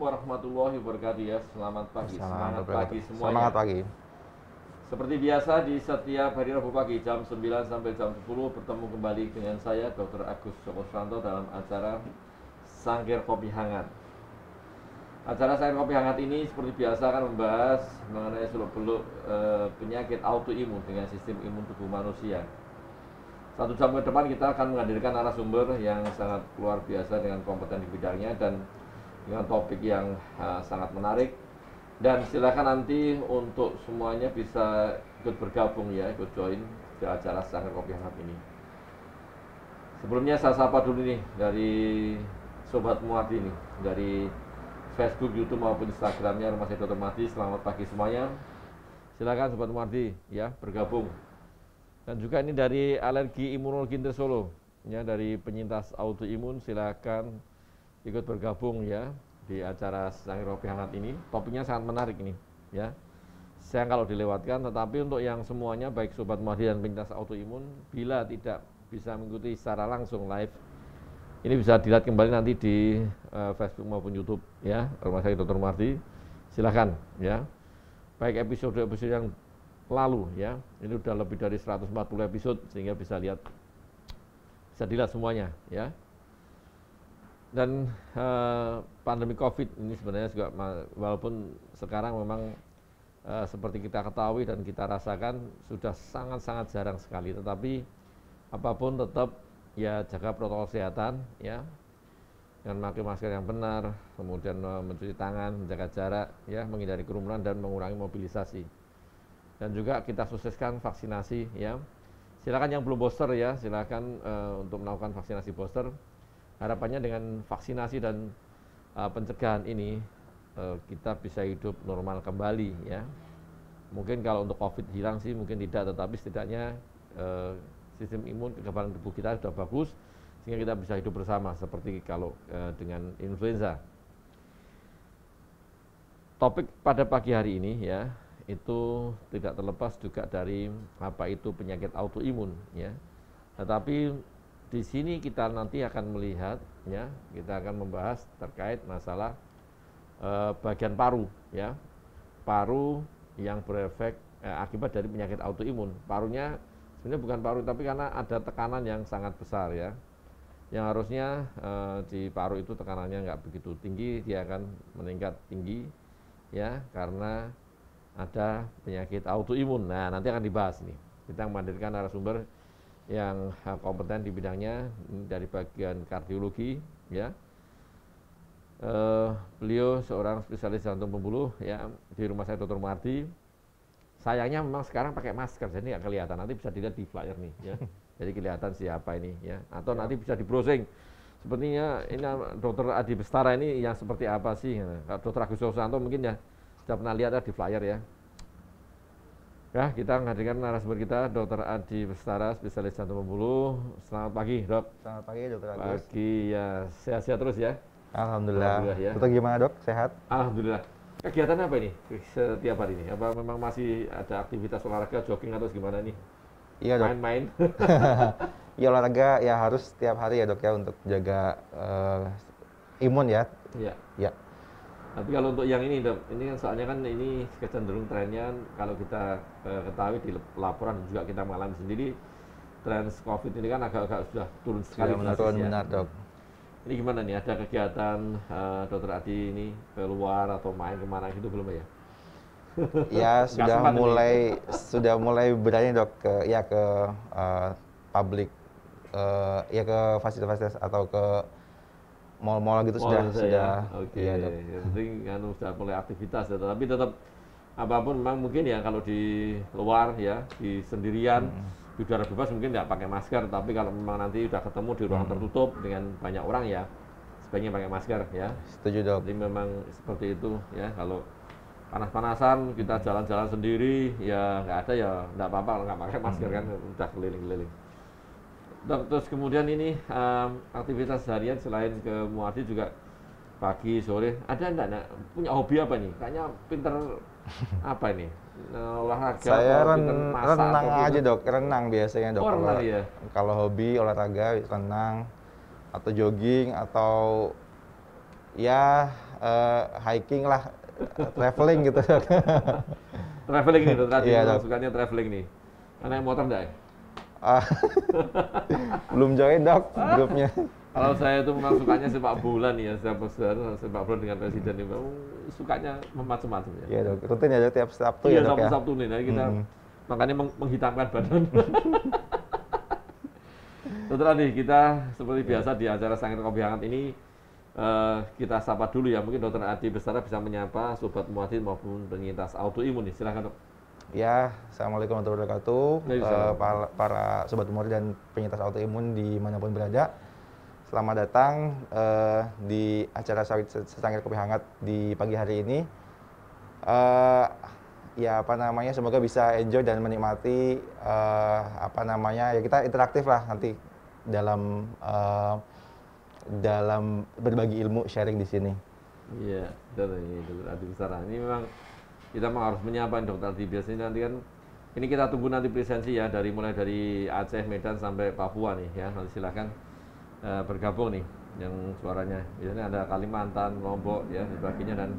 warahmatullahi wabarakatuh ya. Selamat pagi. Semangat pagi semua. Semangat pagi. Seperti biasa di setiap hari Rabu pagi jam 9 sampai jam 10 bertemu kembali dengan saya Dr. Agus Joko Santo dalam acara Sangkir Kopi Hangat. Acara Sangkir Kopi Hangat ini seperti biasa akan membahas mengenai seluk-beluk e, penyakit autoimun dengan sistem imun tubuh manusia. Satu jam ke depan kita akan menghadirkan narasumber yang sangat luar biasa dengan kompeten di bidangnya dan dengan topik yang uh, sangat menarik dan silakan nanti untuk semuanya bisa ikut bergabung ya ikut join di acara Sanggar Kopi Hangat ini sebelumnya saya sapa dulu nih dari Sobat muat nih dari Facebook, YouTube maupun Instagramnya Rumah Sehat Dr. selamat pagi semuanya silakan Sobat Mardi ya bergabung dan juga ini dari alergi imunologi Inter Solo ya dari penyintas autoimun silakan ikut bergabung ya di acara Sang Robi Hangat ini. Topiknya sangat menarik ini ya. Saya kalau dilewatkan, tetapi untuk yang semuanya baik sobat mahdi dan penyintas autoimun, bila tidak bisa mengikuti secara langsung live, ini bisa dilihat kembali nanti di uh, Facebook maupun YouTube ya Rumah Sakit Dr. Mardi. Silahkan ya. Baik episode-episode yang lalu ya, ini sudah lebih dari 140 episode sehingga bisa lihat bisa dilihat semuanya ya dan eh, pandemi covid ini sebenarnya juga walaupun sekarang memang eh, seperti kita ketahui dan kita rasakan sudah sangat sangat jarang sekali tetapi apapun tetap ya jaga protokol kesehatan ya dengan memakai masker yang benar kemudian eh, mencuci tangan menjaga jarak ya menghindari kerumunan dan mengurangi mobilisasi dan juga kita sukseskan vaksinasi ya silakan yang belum booster ya silakan uh, untuk melakukan vaksinasi booster harapannya dengan vaksinasi dan uh, pencegahan ini uh, kita bisa hidup normal kembali ya mungkin kalau untuk covid hilang sih mungkin tidak tetapi setidaknya uh, sistem imun kekebalan tubuh kita sudah bagus sehingga kita bisa hidup bersama seperti kalau uh, dengan influenza topik pada pagi hari ini ya itu tidak terlepas juga dari apa itu penyakit autoimun ya. Tetapi di sini kita nanti akan melihat ya, kita akan membahas terkait masalah eh, bagian paru ya. Paru yang berefek eh, akibat dari penyakit autoimun. Parunya sebenarnya bukan paru tapi karena ada tekanan yang sangat besar ya. Yang harusnya eh, di paru itu tekanannya nggak begitu tinggi, dia akan meningkat tinggi ya karena ada penyakit autoimun. Nah, nanti akan dibahas nih. Kita menghadirkan narasumber yang kompeten di bidangnya mm, dari bagian kardiologi ya uh, beliau seorang spesialis jantung pembuluh ya di rumah saya Dr. Mardi sayangnya memang sekarang pakai masker jadi nggak kelihatan nanti bisa dilihat di flyer nih ya jadi kelihatan siapa ini ya atau ya. nanti bisa di browsing sepertinya ini eh, dokter Adi Bestara ini yang seperti apa sih dokter Agus Susanto mungkin ya sudah pernah lihat ya di flyer ya Ya, kita menghadirkan narasumber kita Dr. Adi Bestara, spesialis jantung pembuluh. Selamat pagi, Dok. Selamat pagi, Dokter. Agus. Pagi ya, sehat-sehat terus ya. Alhamdulillah. Alhamdulillah ya. gimana, Dok? Sehat? Alhamdulillah. Kegiatan apa ini setiap hari ini? Apa memang masih ada aktivitas olahraga, jogging atau gimana nih? Iya, Dok. Main-main. ya olahraga ya harus setiap hari ya, Dok ya untuk jaga uh, imun ya. Iya. Iya. Tapi kalau untuk yang ini, ini kan soalnya kan ini kecenderung trennya kan kalau kita eh, ketahui di laporan juga kita mengalami sendiri tren COVID ini kan agak-agak sudah turun sekali. Sudah menurun ya. benar dok. Ini gimana nih? Ada kegiatan uh, Dokter Adi ini keluar atau main kemana gitu belum ya? Ya sudah mulai ini. sudah mulai berani dok ke ya ke uh, eh, publik uh, ya ke fasilitas-fasilitas atau ke mall-mall gitu mall sudah saya, sudah oke okay. iya, yang penting kan sudah mulai aktivitas ya tapi tetap apapun memang mungkin ya kalau di luar ya di sendirian hmm. di udara bebas mungkin tidak pakai masker tapi kalau memang nanti sudah ketemu di ruang hmm. tertutup dengan banyak orang ya sebaiknya pakai masker ya setuju dok jadi memang seperti itu ya kalau panas-panasan kita jalan-jalan sendiri ya nggak ada ya nggak apa-apa kalau nggak pakai masker hmm. kan udah keliling-keliling Dok, terus kemudian ini um, aktivitas harian selain ke Muardi juga pagi sore ada enggak nak punya hobi apa nih kayaknya pinter apa ini olahraga saya ren renang gitu? aja dok renang biasanya dok oh, renang, kalau, ya? kalau hobi olahraga renang atau jogging atau ya uh, hiking lah traveling gitu traveling nih dok tadi iya, yeah, dok. sukanya traveling nih anak motor enggak ya? Ah. belum join dok grupnya. Kalau saya itu memang sukanya sepak bola nih ya, saya besar sepak bola dengan presiden ini memang oh, sukanya macam-macam ya. Iya dok, rutin ya tiap Sabtu iya, ya dok Sabtu, ya. Sabtu nih, nah, kita hmm. makanya meng menghitamkan badan. Setelah nih kita seperti biasa di acara Sangir Kopi Hangat ini uh, kita sapa dulu ya, mungkin dokter Adi besar bisa menyapa sobat muatin maupun penyintas autoimun nih, silahkan dok. Ya, Assalamualaikum warahmatullahi wabarakatuh. Uh, para, para sobat umur dan penyintas autoimun di dimanapun berada. Selamat datang uh, di acara sawit secangkir kopi hangat di pagi hari ini. Uh, ya apa namanya semoga bisa enjoy dan menikmati uh, apa namanya ya kita interaktif lah nanti dalam uh, dalam berbagi ilmu sharing di sini. Iya, betul ini Adi Ini memang kita harus menyapa dokter di ini nanti kan ini kita tunggu nanti presensi ya dari mulai dari Aceh, Medan sampai Papua nih ya nanti silahkan uh, eh, bergabung nih yang suaranya biasanya ada Kalimantan, Lombok ya sebagainya dan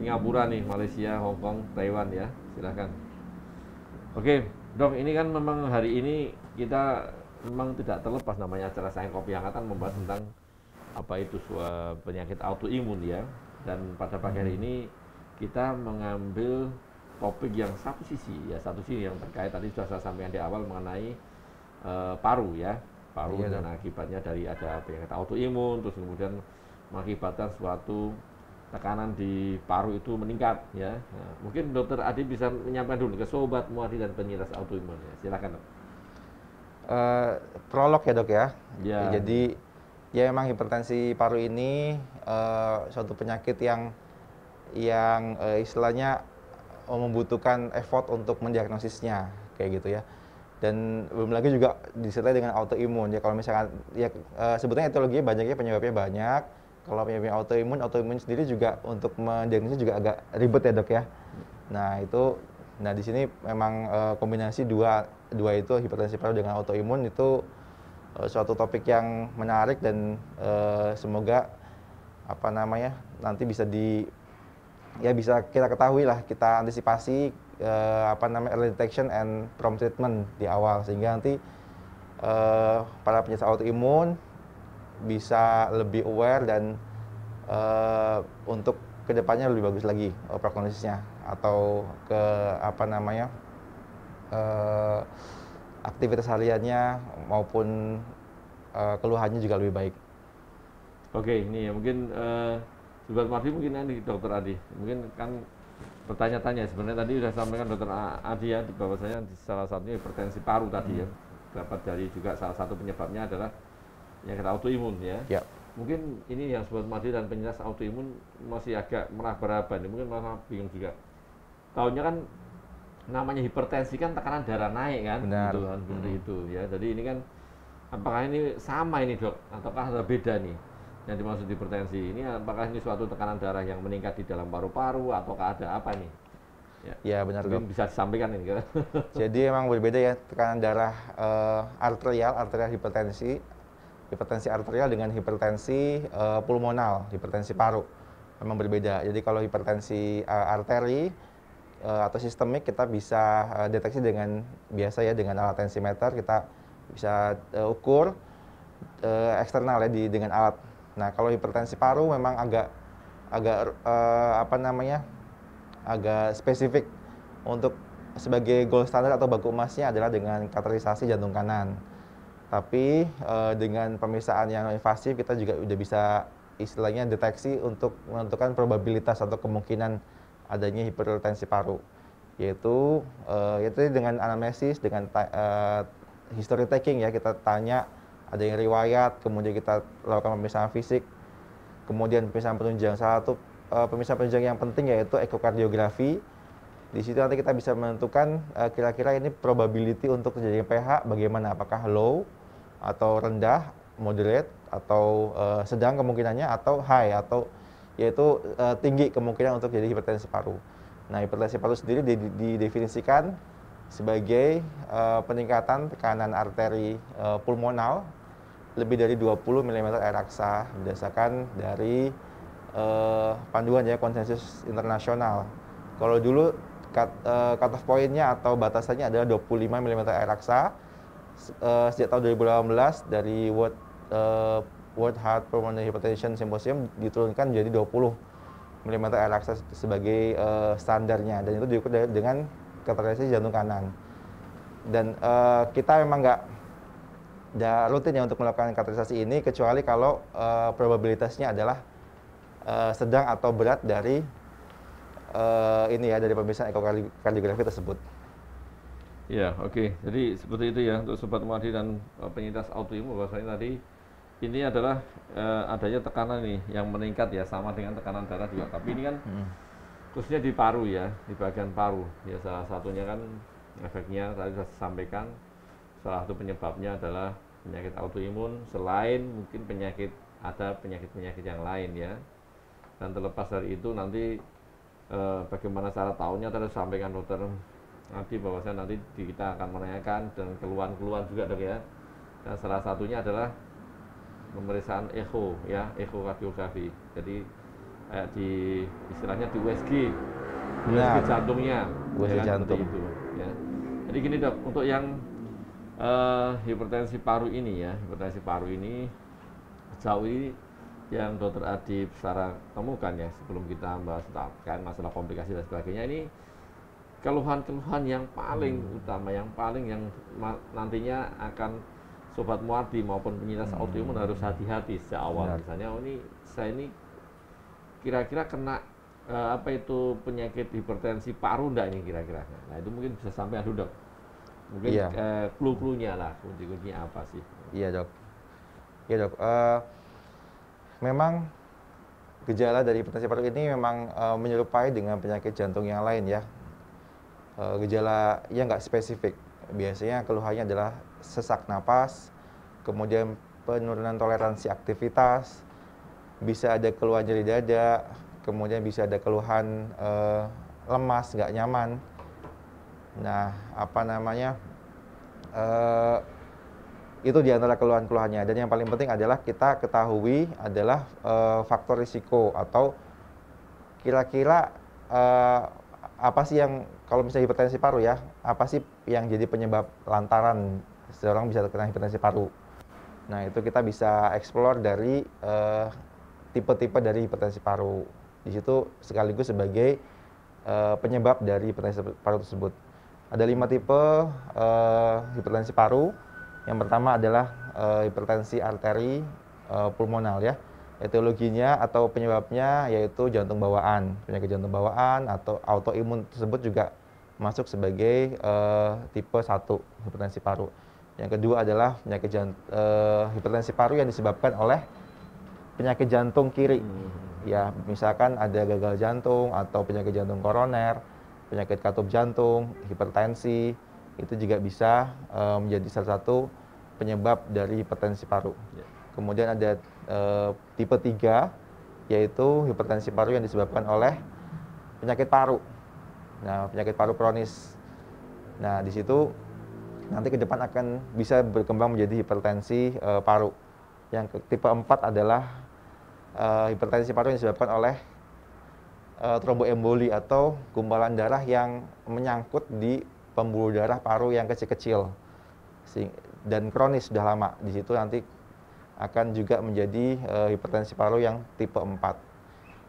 Singapura nih, Malaysia, Hong Kong, Taiwan ya silahkan. Oke, dok ini kan memang hari ini kita memang tidak terlepas namanya acara sayang kopi angkatan membahas tentang apa itu penyakit autoimun ya dan pada pagi hari ini kita mengambil topik yang satu sisi ya satu sisi yang terkait tadi sudah saya sampaikan di awal mengenai uh, paru ya paru iya, dan akibatnya dari ada penyakit autoimun terus kemudian mengakibatkan suatu tekanan di paru itu meningkat ya nah, mungkin dokter Adi bisa menyampaikan dulu ke sobat Muadi dan penyintas autoimun ya silakan dok. Uh, prolog ya dok ya. ya jadi ya memang hipertensi paru ini uh, suatu penyakit yang yang e, istilahnya eh, membutuhkan effort untuk mendiagnosisnya kayak gitu ya dan belum lagi juga disertai dengan autoimun ya kalau misalkan ya e, sebetulnya etiologinya banyaknya penyebabnya banyak kalau penyebabnya autoimun autoimun sendiri juga untuk mendiagnosis juga agak ribet ya dok ya nah itu nah di sini memang e, kombinasi dua dua itu hipertensi paru dengan autoimun itu e, suatu topik yang menarik dan e, semoga apa namanya nanti bisa di ya bisa kita ketahui lah kita antisipasi uh, apa namanya early detection and prompt treatment di awal sehingga nanti uh, para penyintas autoimun bisa lebih aware dan uh, untuk kedepannya lebih bagus lagi uh, prognosisnya atau ke apa namanya uh, aktivitas hariannya maupun uh, keluhannya juga lebih baik. Oke, ini ya mungkin uh, Sobat Mardi mungkin nanti Dokter Adi, mungkin kan bertanya-tanya sebenarnya tadi sudah sampaikan Dokter Adi ya di saya salah satunya hipertensi paru tadi ya. hmm. ya dapat dari juga salah satu penyebabnya adalah yang kita autoimun ya. ya. Mungkin ini yang Sobat Mardi dan penyintas autoimun masih agak meraba-raba nih, mungkin malah bingung juga. Tahunya kan namanya hipertensi kan tekanan darah naik kan, Benar. gitu kan, hmm. itu ya. Jadi ini kan apakah ini sama ini dok, ataukah ada beda nih? yang dimaksud hipertensi ini apakah ini suatu tekanan darah yang meningkat di dalam paru-paru ataukah ada apa nih? Ya, ya benar Mungkin bisa disampaikan ini. Jadi emang berbeda ya tekanan darah uh, arterial, arterial hipertensi, hipertensi arterial dengan hipertensi uh, pulmonal, hipertensi paru. Memang berbeda. Jadi kalau hipertensi uh, arteri uh, atau sistemik kita bisa uh, deteksi dengan biasa ya dengan alat tensimeter kita bisa uh, ukur eksternal ya di dengan alat Nah, kalau hipertensi paru memang agak agak uh, apa namanya? agak spesifik untuk sebagai gold standard atau baku emasnya adalah dengan katalisasi jantung kanan. Tapi uh, dengan pemisahan yang invasif kita juga udah bisa istilahnya deteksi untuk menentukan probabilitas atau kemungkinan adanya hipertensi paru yaitu uh, yaitu dengan anamnesis dengan uh, history taking ya kita tanya ada yang riwayat, kemudian kita lakukan pemeriksaan fisik, kemudian pemeriksaan penunjang. Salah satu e, pemeriksaan penunjang yang penting yaitu ekokardiografi. Di situ nanti kita bisa menentukan eh, kira-kira ini probability untuk terjadinya pH bagaimana, apakah low atau rendah, moderate atau e, sedang kemungkinannya atau high atau yaitu e, tinggi kemungkinan untuk jadi hipertensi paru. Nah, hipertensi paru sendiri didefinisikan sebagai uh, peningkatan tekanan arteri uh, pulmonal lebih dari 20 mm air raksa berdasarkan dari uh, panduan ya konsensus internasional. Kalau dulu cut, uh, cut off pointnya atau batasannya adalah 25 mm air raksa. Uh, sejak tahun 2018 dari World uh, World Heart Pulmonary Hypertension Symposium diturunkan menjadi 20 mm air raksa sebagai uh, standarnya dan itu diukur dengan keterisian jantung kanan. Dan uh, kita memang nggak da, rutin ya untuk melakukan katalisasi ini kecuali kalau e, probabilitasnya adalah e, sedang atau berat dari e, ini ya dari pemeriksaan ekokardiografi tersebut. Ya, oke. Okay. Jadi seperti itu ya untuk sobat muadi dan penyintas autoimun bahwasanya tadi ini adalah e, adanya tekanan nih yang meningkat ya sama dengan tekanan darah juga. Tapi ini kan hmm. khususnya di paru ya, di bagian paru. Ya salah satunya kan efeknya tadi saya sampaikan salah satu penyebabnya adalah penyakit autoimun selain mungkin penyakit ada penyakit-penyakit yang lain ya dan terlepas dari itu nanti e, bagaimana cara tahunya tadi sampaikan dokter nanti bahwasanya nanti kita akan menanyakan dan keluhan-keluhan juga dok ya dan salah satunya adalah pemeriksaan echo ya echo kardiografi jadi kayak di istilahnya di USG USG jantungnya USG ya, kan, jantung itu ya jadi gini dok untuk yang uh, hipertensi paru ini ya hipertensi paru ini sejauh ini yang dokter Adi secara temukan ya sebelum kita bahas tentang masalah komplikasi dan sebagainya ini keluhan-keluhan yang paling hmm. utama yang paling yang nantinya akan sobat muardi maupun penyintas hmm. autoimun harus hati-hati sejak awal Benar. misalnya oh ini saya ini kira-kira kena uh, apa itu penyakit hipertensi paru ndak ini kira-kira nah itu mungkin bisa sampai aduh dok Mungkin iya. uh, clue-cluenya lah, kunci-kuncinya apa sih? Iya dok. Iya dok. Uh, memang gejala dari hipertensi paru ini memang uh, menyerupai dengan penyakit jantung yang lain ya. Uh, gejala yang nggak spesifik. Biasanya keluhannya adalah sesak napas, kemudian penurunan toleransi aktivitas, bisa ada keluhan nyeri dada, kemudian bisa ada keluhan uh, lemas, nggak nyaman, Nah, apa namanya? Uh, itu antara keluhan-keluhannya. Dan yang paling penting adalah kita ketahui adalah uh, faktor risiko atau kira-kira uh, apa sih yang kalau misalnya hipertensi paru ya, apa sih yang jadi penyebab lantaran seorang bisa terkena hipertensi paru? Nah, itu kita bisa eksplor dari tipe-tipe dari hipertensi paru. Di situ sekaligus sebagai uh, penyebab dari hipertensi paru tersebut ada lima tipe uh, hipertensi paru. Yang pertama adalah uh, hipertensi arteri uh, pulmonal ya. Etiologinya atau penyebabnya yaitu jantung bawaan, penyakit jantung bawaan atau autoimun tersebut juga masuk sebagai uh, tipe 1 hipertensi paru. Yang kedua adalah penyakit jant uh, hipertensi paru yang disebabkan oleh penyakit jantung kiri. Hmm. Ya, misalkan ada gagal jantung atau penyakit jantung koroner penyakit katup jantung, hipertensi, itu juga bisa e, menjadi salah satu penyebab dari hipertensi paru. Ya. Kemudian ada e, tipe 3 yaitu hipertensi paru yang disebabkan oleh penyakit paru. Nah, penyakit paru kronis. Nah, di situ nanti ke depan akan bisa berkembang menjadi hipertensi e, paru. Yang ke, tipe 4 adalah e, hipertensi paru yang disebabkan oleh uh, eh, tromboemboli atau gumpalan darah yang menyangkut di pembuluh darah paru yang kecil-kecil dan kronis sudah lama. Di situ nanti akan juga menjadi uh, hipertensi paru yang tipe 4.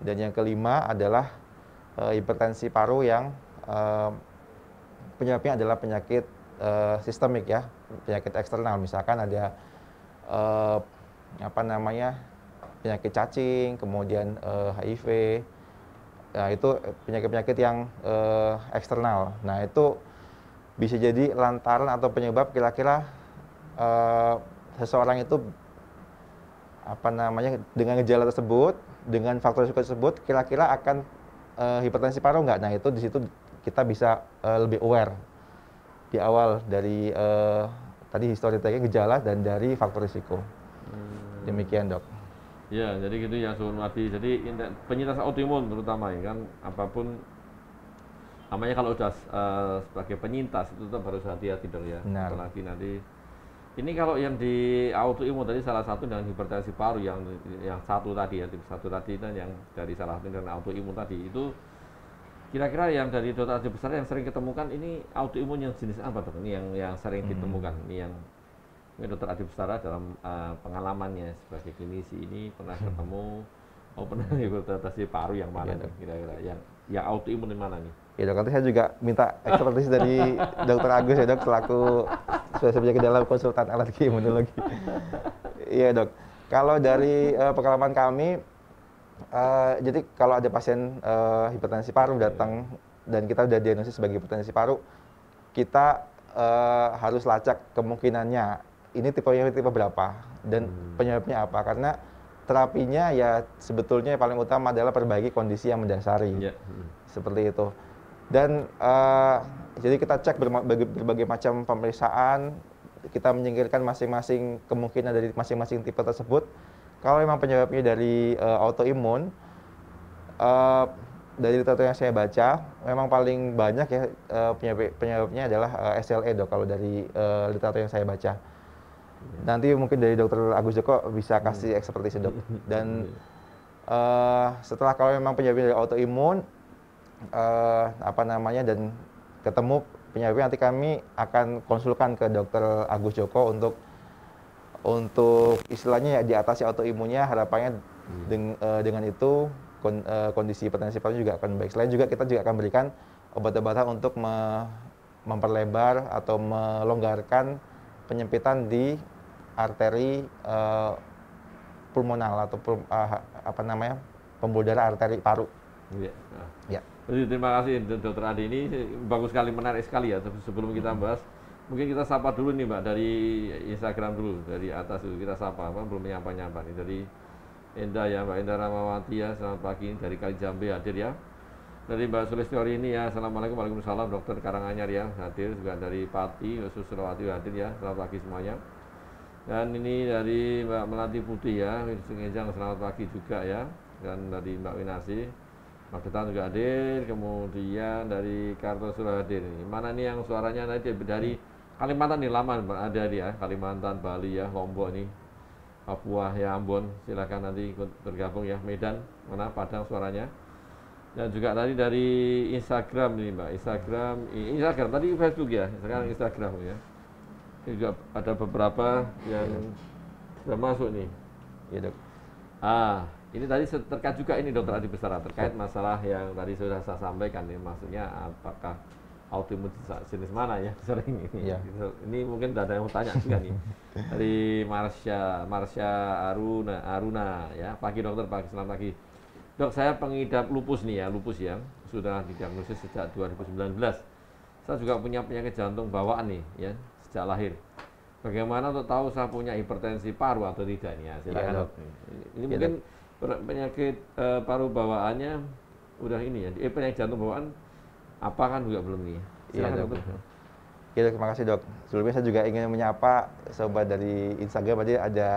Dan yang kelima adalah uh, hipertensi paru yang uh, penyebabnya adalah penyakit uh, sistemik ya, penyakit eksternal. Misalkan ada uh, apa namanya penyakit cacing, kemudian uh, HIV, Nah, itu penyakit-penyakit yang uh, eksternal. Nah, itu bisa jadi lantaran atau penyebab kira-kira uh, seseorang itu apa namanya dengan gejala tersebut, dengan faktor risiko tersebut kira-kira akan uh, hipertensi paru nggak? Nah, itu di situ kita bisa uh, lebih aware di awal dari uh, tadi histori gejala dan dari faktor risiko. Hmm. Demikian, Dok. Ya, jadi gitu ya suhu mati. Jadi penyintas autoimun terutama ya kan apapun namanya kalau udah uh, eh, sebagai penyintas itu tetap harus hati-hati dong ya. Benar. Apalagi nanti ini kalau yang di autoimun tadi salah satu dengan hipertensi paru yang yang satu tadi ya satu tadi dan yang dari salah satu dengan autoimun tadi itu kira-kira yang dari dokter besar yang sering ketemukan ini autoimun yang jenis apa dok? Ini yang yang sering hmm. ditemukan, ini yang ini eh, dokter Adi Pustara dalam uh, pengalamannya sebagai klinisi ini pernah hmm. ketemu oh pernah hipertensi hmm. paru yang mana ya, kira-kira yang yang autoimun di mana nih ya dok nanti saya juga minta ekspertis dari dokter Agus ya dok selaku sudah sebanyak dalam konsultan alergi imunologi iya dok kalau dari uh, pengalaman kami uh, jadi kalau ada pasien uh, hipertensi paru iya. datang ya. dan kita sudah diagnosis sebagai hipertensi paru kita uh, harus lacak kemungkinannya ini tipenya tipe berapa dan hmm. penyebabnya apa karena terapinya ya sebetulnya yang paling utama adalah perbaiki kondisi yang mendasari yeah. seperti itu dan uh, jadi kita cek berbagai, berbagai macam pemeriksaan kita menyingkirkan masing-masing kemungkinan dari masing-masing tipe tersebut kalau memang penyebabnya dari uh, autoimun uh, dari literatur yang saya baca memang paling banyak ya penyebabnya adalah uh, SLE dok kalau dari uh, literatur yang saya baca nanti mungkin dari dokter Agus Joko bisa kasih ekspertise dok dan uh, setelah kalau memang penyebabnya dari autoimun uh, apa namanya dan ketemu penyebabnya nanti kami akan konsulkan ke dokter Agus Joko untuk untuk istilahnya ya diatasi autoimunnya harapannya deng, uh, dengan itu kon, uh, kondisi potensi paru juga akan baik. Selain juga kita juga akan berikan obat-obatan untuk me, memperlebar atau melonggarkan penyempitan di arteri uh, pulmonal atau uh, apa namanya pembuluh darah arteri paru. Iya. Ya. Jadi, Terima kasih Dokter Adi ini bagus sekali menarik sekali ya sebelum kita hmm. bahas mungkin kita sapa dulu nih Mbak dari Instagram dulu dari atas dulu kita sapa apa belum nyapa nyapa nih dari Indah ya Mbak Indah Ramawati ya selamat pagi dari Kalijambe hadir ya dari Mbak Sulistiori ini ya Assalamualaikum warahmatullahi Waalaikumsalam Dokter Karanganyar ya hadir juga dari Pati Susrowati hadir ya selamat pagi semuanya dan ini dari Mbak Melati Putih ya, Sengejang selamat pagi juga ya. Dan dari Mbak Winasi, Magetan juga hadir. Kemudian dari Kartosura hadir. Mana nih yang suaranya nanti dari Kalimantan nih lama ada dia, Kalimantan, Bali ya, Lombok nih. Papua ya Ambon, silakan nanti ikut bergabung ya Medan, mana Padang suaranya. Dan juga tadi dari Instagram nih Mbak, Instagram, Instagram tadi Facebook ya, sekarang Instagram ya juga ada beberapa yang iya. sudah masuk nih. Iya dok. Ah, ini tadi terkait juga ini dokter Adi Besara terkait iya. masalah yang tadi sudah saya sampaikan nih, maksudnya apakah autoimun jenis mana ya sering ini. Ya. Ini mungkin ada yang mau tanya juga nih dari Marsha, Marsha Aruna, Aruna ya. Pagi dokter, pagi selamat pagi. Dok, saya pengidap lupus nih ya, lupus ya. Sudah didiagnosis sejak 2019. Saya juga punya penyakit jantung bawaan nih ya sejak lahir. Bagaimana untuk tahu saya punya hipertensi paru atau tidak nih ya? Silakan. Ya, Ini ya, mungkin dok. penyakit uh, paru bawaannya udah ini ya. Eh penyakit jantung bawaan apa kan juga belum nih. Iya dok. dok. Iya, terima kasih, Dok. Sebelumnya saya juga ingin menyapa sobat dari Instagram aja ada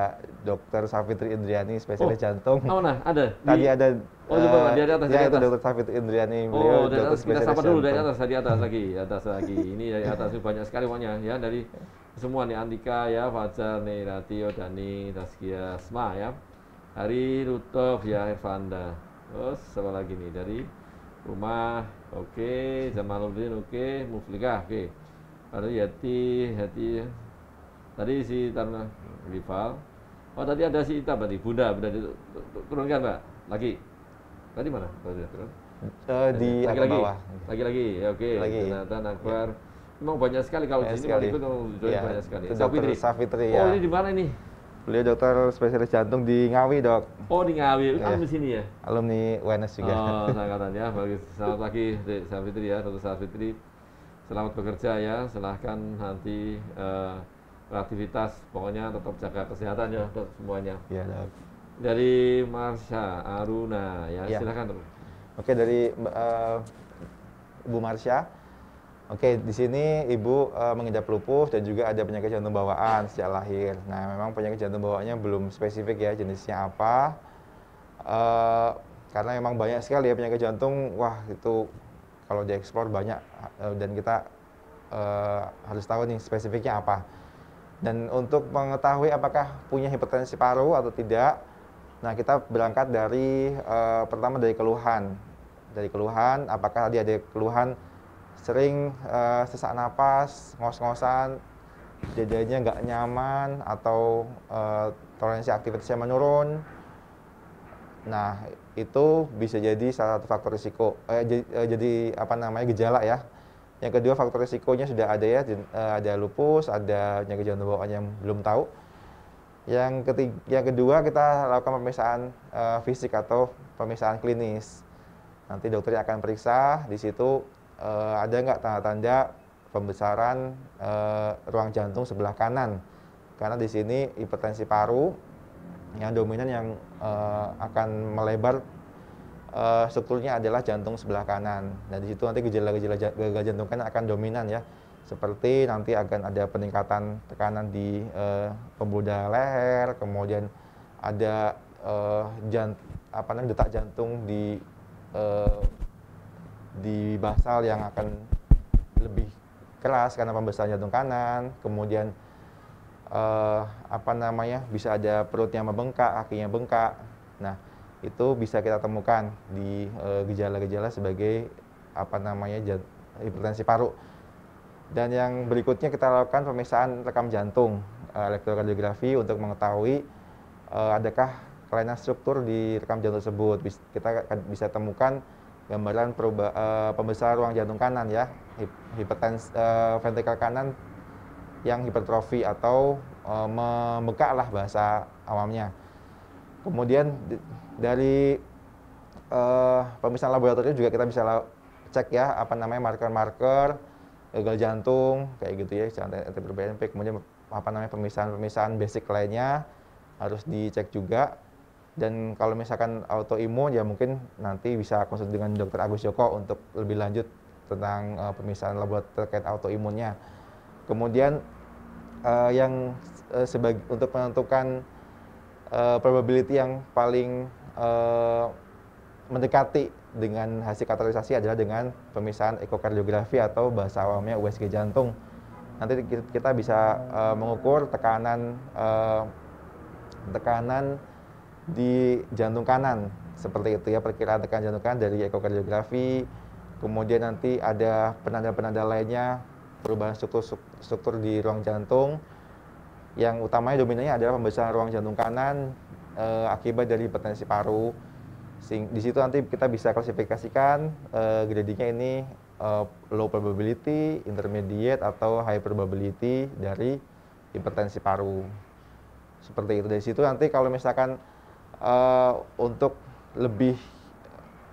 dokter Safitri Indriani spesialis oh. jantung. Oh nah, ada. Tadi di... ada Oh, coba uh, di eh, atas, di ya, atas. Dokter Safitri Indriani oh, beliau oh, dari atas, kita sapa dulu dari atas, tadi atas lagi, atas lagi. Ini dari atas banyak sekali pokoknya ya dari semua nih Andika ya, Fajar nih, Ratio, Dani, Taskia, Sma ya. Hari Rutov ya, Evanda Terus sama lagi nih dari rumah, oke, okay. Jamaluddin oke, okay. Muflika oke. Okay lalu Yati Hati tadi si Tarno rival oh tadi ada si Ita berarti Bunda bunda berarti turunkan pak lagi tadi mana tadi turun uh, di lagi lagi bawah. lagi lagi ya oke okay. lagi. Jonathan iya. Akbar ya. Memang banyak sekali kalau banyak di sini sekali. itu ya. banyak sekali. Itu Safitri. Safitri oh, ya. Oh ini di mana ini? Beliau dokter spesialis jantung di Ngawi, Dok. Oh, di Ngawi. Ya. Alumni sini ya? Alumni UNS juga. Oh, sangkatan ya. Bagus. Selamat pagi, Safitri ya, dokter Safitri selamat bekerja ya silahkan nanti uh, pokoknya tetap jaga kesehatan ya untuk semuanya ya dari Marsha Aruna ya, ya. silahkan dok oke dari uh, eh, Bu Marsha Oke, di sini ibu e, eh, mengidap lupus dan juga ada penyakit jantung bawaan sejak lahir. Nah, memang penyakit jantung bawaannya belum spesifik ya jenisnya apa. E, karena memang banyak sekali ya penyakit jantung. Wah, itu kalau diekspor banyak eh, dan kita uh, harus tahu nih spesifiknya apa. Dan untuk mengetahui apakah punya hipertensi paru atau tidak, nah kita berangkat dari uh, pertama dari keluhan. Dari keluhan, apakah dia ada keluhan sering uh, sesak napas, ngos-ngosan, dadanya nggak nyaman atau uh, toleransi aktivitasnya menurun, Nah, itu bisa jadi salah satu faktor risiko. Eh, eh, jadi, apa namanya gejala ya. Yang kedua faktor risikonya sudah ada ya, eh, ada lupus, ada penyakit jantung bawaan yang belum tahu. Yang ketiga, yang kedua kita lakukan pemeriksaan eh, fisik atau pemeriksaan klinis. Nanti dokternya akan periksa di situ eh, ada nggak tanda-tanda pembesaran eh, ruang jantung sebelah kanan. Karena di sini hipertensi paru yang dominan yang uh, akan melebar uh, strukturnya adalah jantung sebelah kanan. Nah, di situ nanti gejala-gejala gagal jantung kanan akan dominan ya. Seperti nanti akan ada peningkatan tekanan di uh, pembuluh leher, kemudian ada uh, jant apa namanya detak jantung di uh, di basal yang akan lebih keras karena pembesaran jantung kanan, kemudian uh, apa namanya bisa ada perutnya membengkak, kakinya bengkak. Nah itu bisa kita temukan di eh, gejala-gejala uh, sebagai apa namanya hipertensi paru. Dan yang berikutnya kita lakukan pemeriksaan rekam jantung eh, elektrokardiografi untuk mengetahui adakah kelainan struktur di rekam jantung tersebut. Kita bisa temukan gambaran perubahan pembesaran ruang jantung kanan ya, hipertensi ventrikel kanan yang hipertrofi atau e, eh, membekak lah bahasa awamnya. Kemudian dari e, eh, pemeriksaan laboratorium juga kita bisa cek ya apa namanya marker-marker gagal eh, jantung kayak gitu ya jantung kemudian apa namanya pemeriksaan-pemeriksaan basic lainnya harus dicek juga dan kalau misalkan autoimun ya mungkin nanti bisa konsult dengan dokter Agus Joko untuk lebih lanjut tentang uh, pemeriksaan laboratorium terkait autoimunnya. Kemudian uh, yang uh, eh, sebagai untuk menentukan uh, probability yang paling uh, mendekati dengan hasil katalisasi adalah dengan pemisahan ekokardiografi atau bahasa awamnya USG jantung. Nanti kita bisa uh, mengukur tekanan uh, tekanan di jantung kanan seperti itu ya perkiraan tekanan jantung kanan dari ekokardiografi. Kemudian nanti ada penanda-penanda lainnya perubahan struktur struktur di ruang jantung yang utamanya dominannya adalah pembesaran ruang jantung kanan e, akibat dari hipertensi paru. di situ nanti kita bisa klasifikasikan e, gradingnya ini e, low probability, intermediate atau high probability dari hipertensi paru. Seperti itu dari situ nanti kalau misalkan e, untuk lebih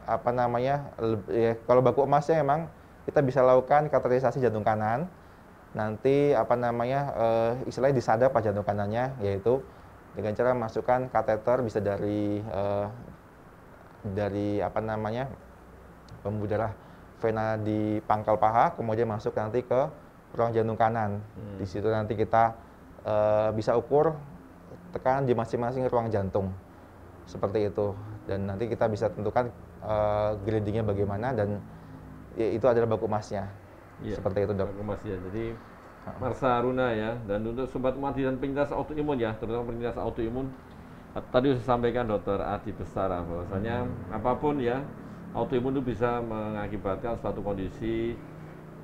apa namanya lebih, ya, kalau baku emasnya emang kita bisa lakukan katalisasi jantung kanan nanti apa namanya uh, istilahnya disadap pada jantung kanannya yaitu dengan cara masukkan kateter bisa dari uh, dari apa namanya pembuluh vena di pangkal paha kemudian masuk nanti ke ruang jantung kanan hmm. di situ nanti kita uh, bisa ukur tekanan di masing-masing ruang jantung seperti itu dan nanti kita bisa tentukan uh, gradingnya bagaimana dan ya, itu adalah baku emasnya ya, seperti itu dok mas ya jadi Marsa Aruna ya dan untuk sobat mati dan penyintas autoimun ya terutama penyintas autoimun tadi saya sampaikan dokter Adi Besara bahwasanya hmm. apapun ya autoimun itu bisa mengakibatkan suatu kondisi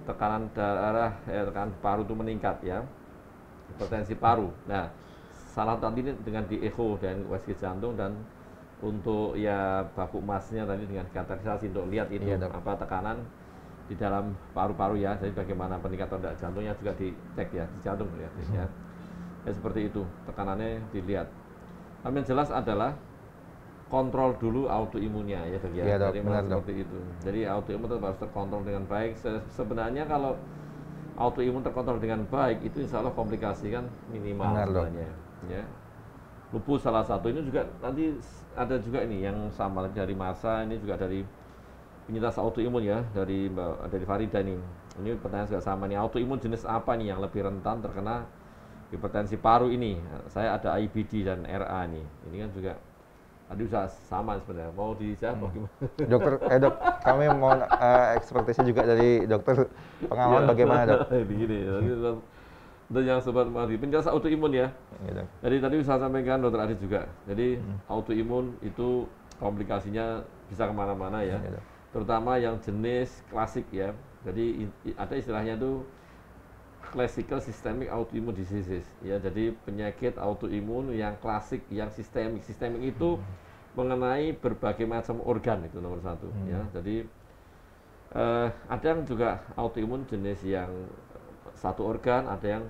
tekanan darah eh, tekanan paru itu meningkat ya hipertensi paru nah salah tadi ini dengan di echo dan USG jantung dan untuk ya baku emasnya tadi dengan kateterisasi untuk lihat itu iya, apa tekanan di dalam paru-paru ya. Jadi bagaimana peningkatan detak jantungnya juga dicek ya di jantung ya. Hmm. ya. ya seperti itu tekanannya dilihat. Tapi yang jelas adalah kontrol dulu autoimunnya ya dok ya. ya dok, Jadi benar, seperti itu. Jadi autoimun tetap harus terkontrol dengan baik. Se sebenarnya kalau autoimun terkontrol dengan baik itu insya Allah komplikasi kan minimal benar, sebenarnya. Ya. Lupus salah satu ini juga nanti ada juga ini yang sama dari masa ini juga dari penyintas autoimun ya dari dari Farida nih. Ini pertanyaan juga sama nih. Autoimun jenis apa nih yang lebih rentan terkena hipertensi paru ini? Saya ada IBD dan RA nih. Ini kan juga tadi bisa sama sebenarnya. Mau dijawab hmm. Dokter, eh dok, kami mau uh, eh, ekspertisnya juga dari dokter pengalaman ya, bagaimana dok? Begini, untuk yang sobat mati, penjelasan autoimun ya. Iya, Jadi tadi saya sampaikan dokter Adi juga. Jadi hmm. autoimun itu komplikasinya bisa kemana-mana ya. ya terutama yang jenis klasik ya. Jadi ada istilahnya itu classical systemic autoimmune diseases ya. Jadi penyakit autoimun yang klasik, yang sistemik. Sistemik itu hmm. mengenai berbagai macam organ itu nomor satu hmm. ya. Jadi uh, ada yang juga autoimun jenis yang satu organ, ada yang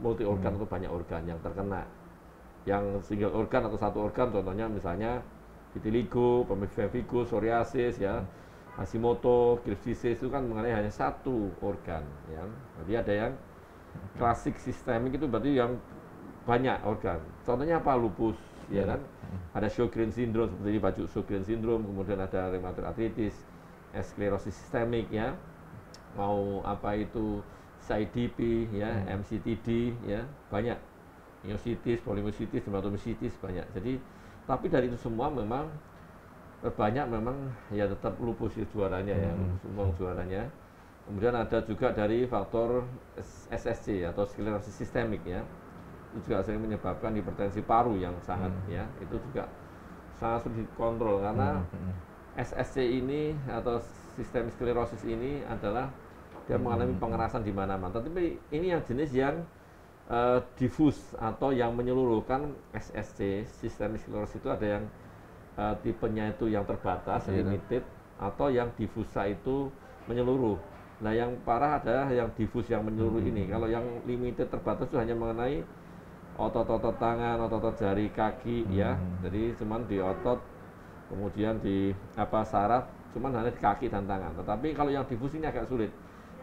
multi organ hmm. atau banyak organ yang terkena. Yang single organ atau satu organ contohnya misalnya vitiligo, vigo, psoriasis ya. Hmm. Hashimoto, Graves disease itu kan mengenai hanya satu organ, ya. Jadi ada yang klasik sistemik itu berarti yang banyak organ. Contohnya apa? Lupus, ya, ya. kan? Ada Sjogren syndrome seperti baju Sjogren syndrome, kemudian ada rheumatoid arthritis, esklerosis sistemik ya. Mau apa itu CIDP ya, hmm. MCTD ya, banyak. Myositis, polimyositis, dermatomyositis banyak. Jadi tapi dari itu semua memang banyak memang ya tetap lupus ya juaranya ya, hmm. juaranya. Kemudian ada juga dari faktor SSC atau sklerosis sistemik ya. Itu juga sering menyebabkan hipertensi paru yang sangat hmm. ya, itu juga sangat sulit dikontrol karena hmm. hmm, hmm. SSC ini atau sistem sklerosis ini adalah dia hmm, mengalami pengerasan di mana-mana. Tapi ini yang jenis yang uh, difus atau yang menyeluruhkan SSC sistem sklerosis itu ada yang uh, tipenya itu yang terbatas, yeah. Iya. limited, atau yang difusa itu menyeluruh. Nah, yang parah adalah yang difus yang menyeluruh hmm. hmm ini. Hmm. Kalau yang limited terbatas itu hanya mengenai otot-otot tangan, otot-otot jari, kaki, hmm. ya. Hmm, Jadi cuman di otot, kemudian di apa saraf, cuman hanya di kaki dan tangan. Tetapi kalau yang difus ini agak sulit.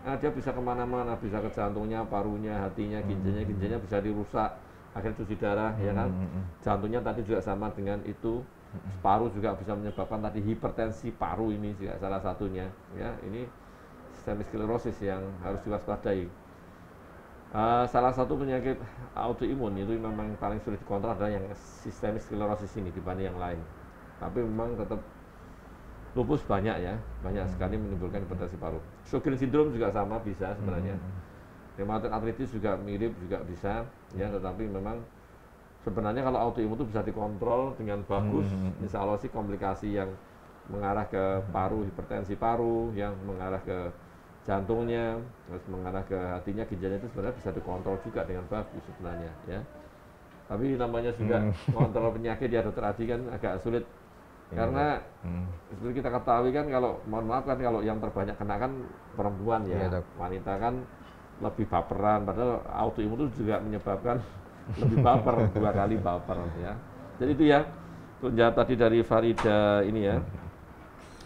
Nah, dia bisa kemana-mana, bisa ke jantungnya, parunya, hatinya, ginjalnya, ginjalnya bisa dirusak, akhirnya cuci darah, ya hmm. ya kan. Jantungnya tadi juga sama dengan itu Paru juga bisa menyebabkan tadi hipertensi paru ini juga salah satunya. Ya, ini sistemik sklerosis yang harus diwaspadai. Uh, salah satu penyakit autoimun itu memang paling sulit dikontrol adalah yang sistemik sklerosis ini dibanding yang lain. Tapi memang tetap lupus banyak ya, banyak hmm. sekali menimbulkan hipertensi paru. Sjogren syndrome juga sama bisa sebenarnya. Hmm. Rheumatoid arthritis juga mirip juga bisa ya, tetapi memang sebenarnya kalau autoimun itu bisa dikontrol dengan bagus. Hmm. hmm, hmm. Insya Allah sih komplikasi yang mengarah ke paru, hipertensi paru, yang mengarah ke jantungnya, terus mengarah ke hatinya, ginjalnya itu sebenarnya bisa dikontrol juga dengan bagus sebenarnya ya. Tapi namanya juga hmm. kontrol penyakit ya dokter Adi kan agak sulit iya, karena hmm. seperti kita ketahui kan kalau mohon maaf kan kalau yang terbanyak kena kan perempuan ya, ya wanita kan lebih baperan padahal autoimun itu juga menyebabkan lebih baper dua kali baper ya jadi itu ya tunjangan tadi dari Farida ini ya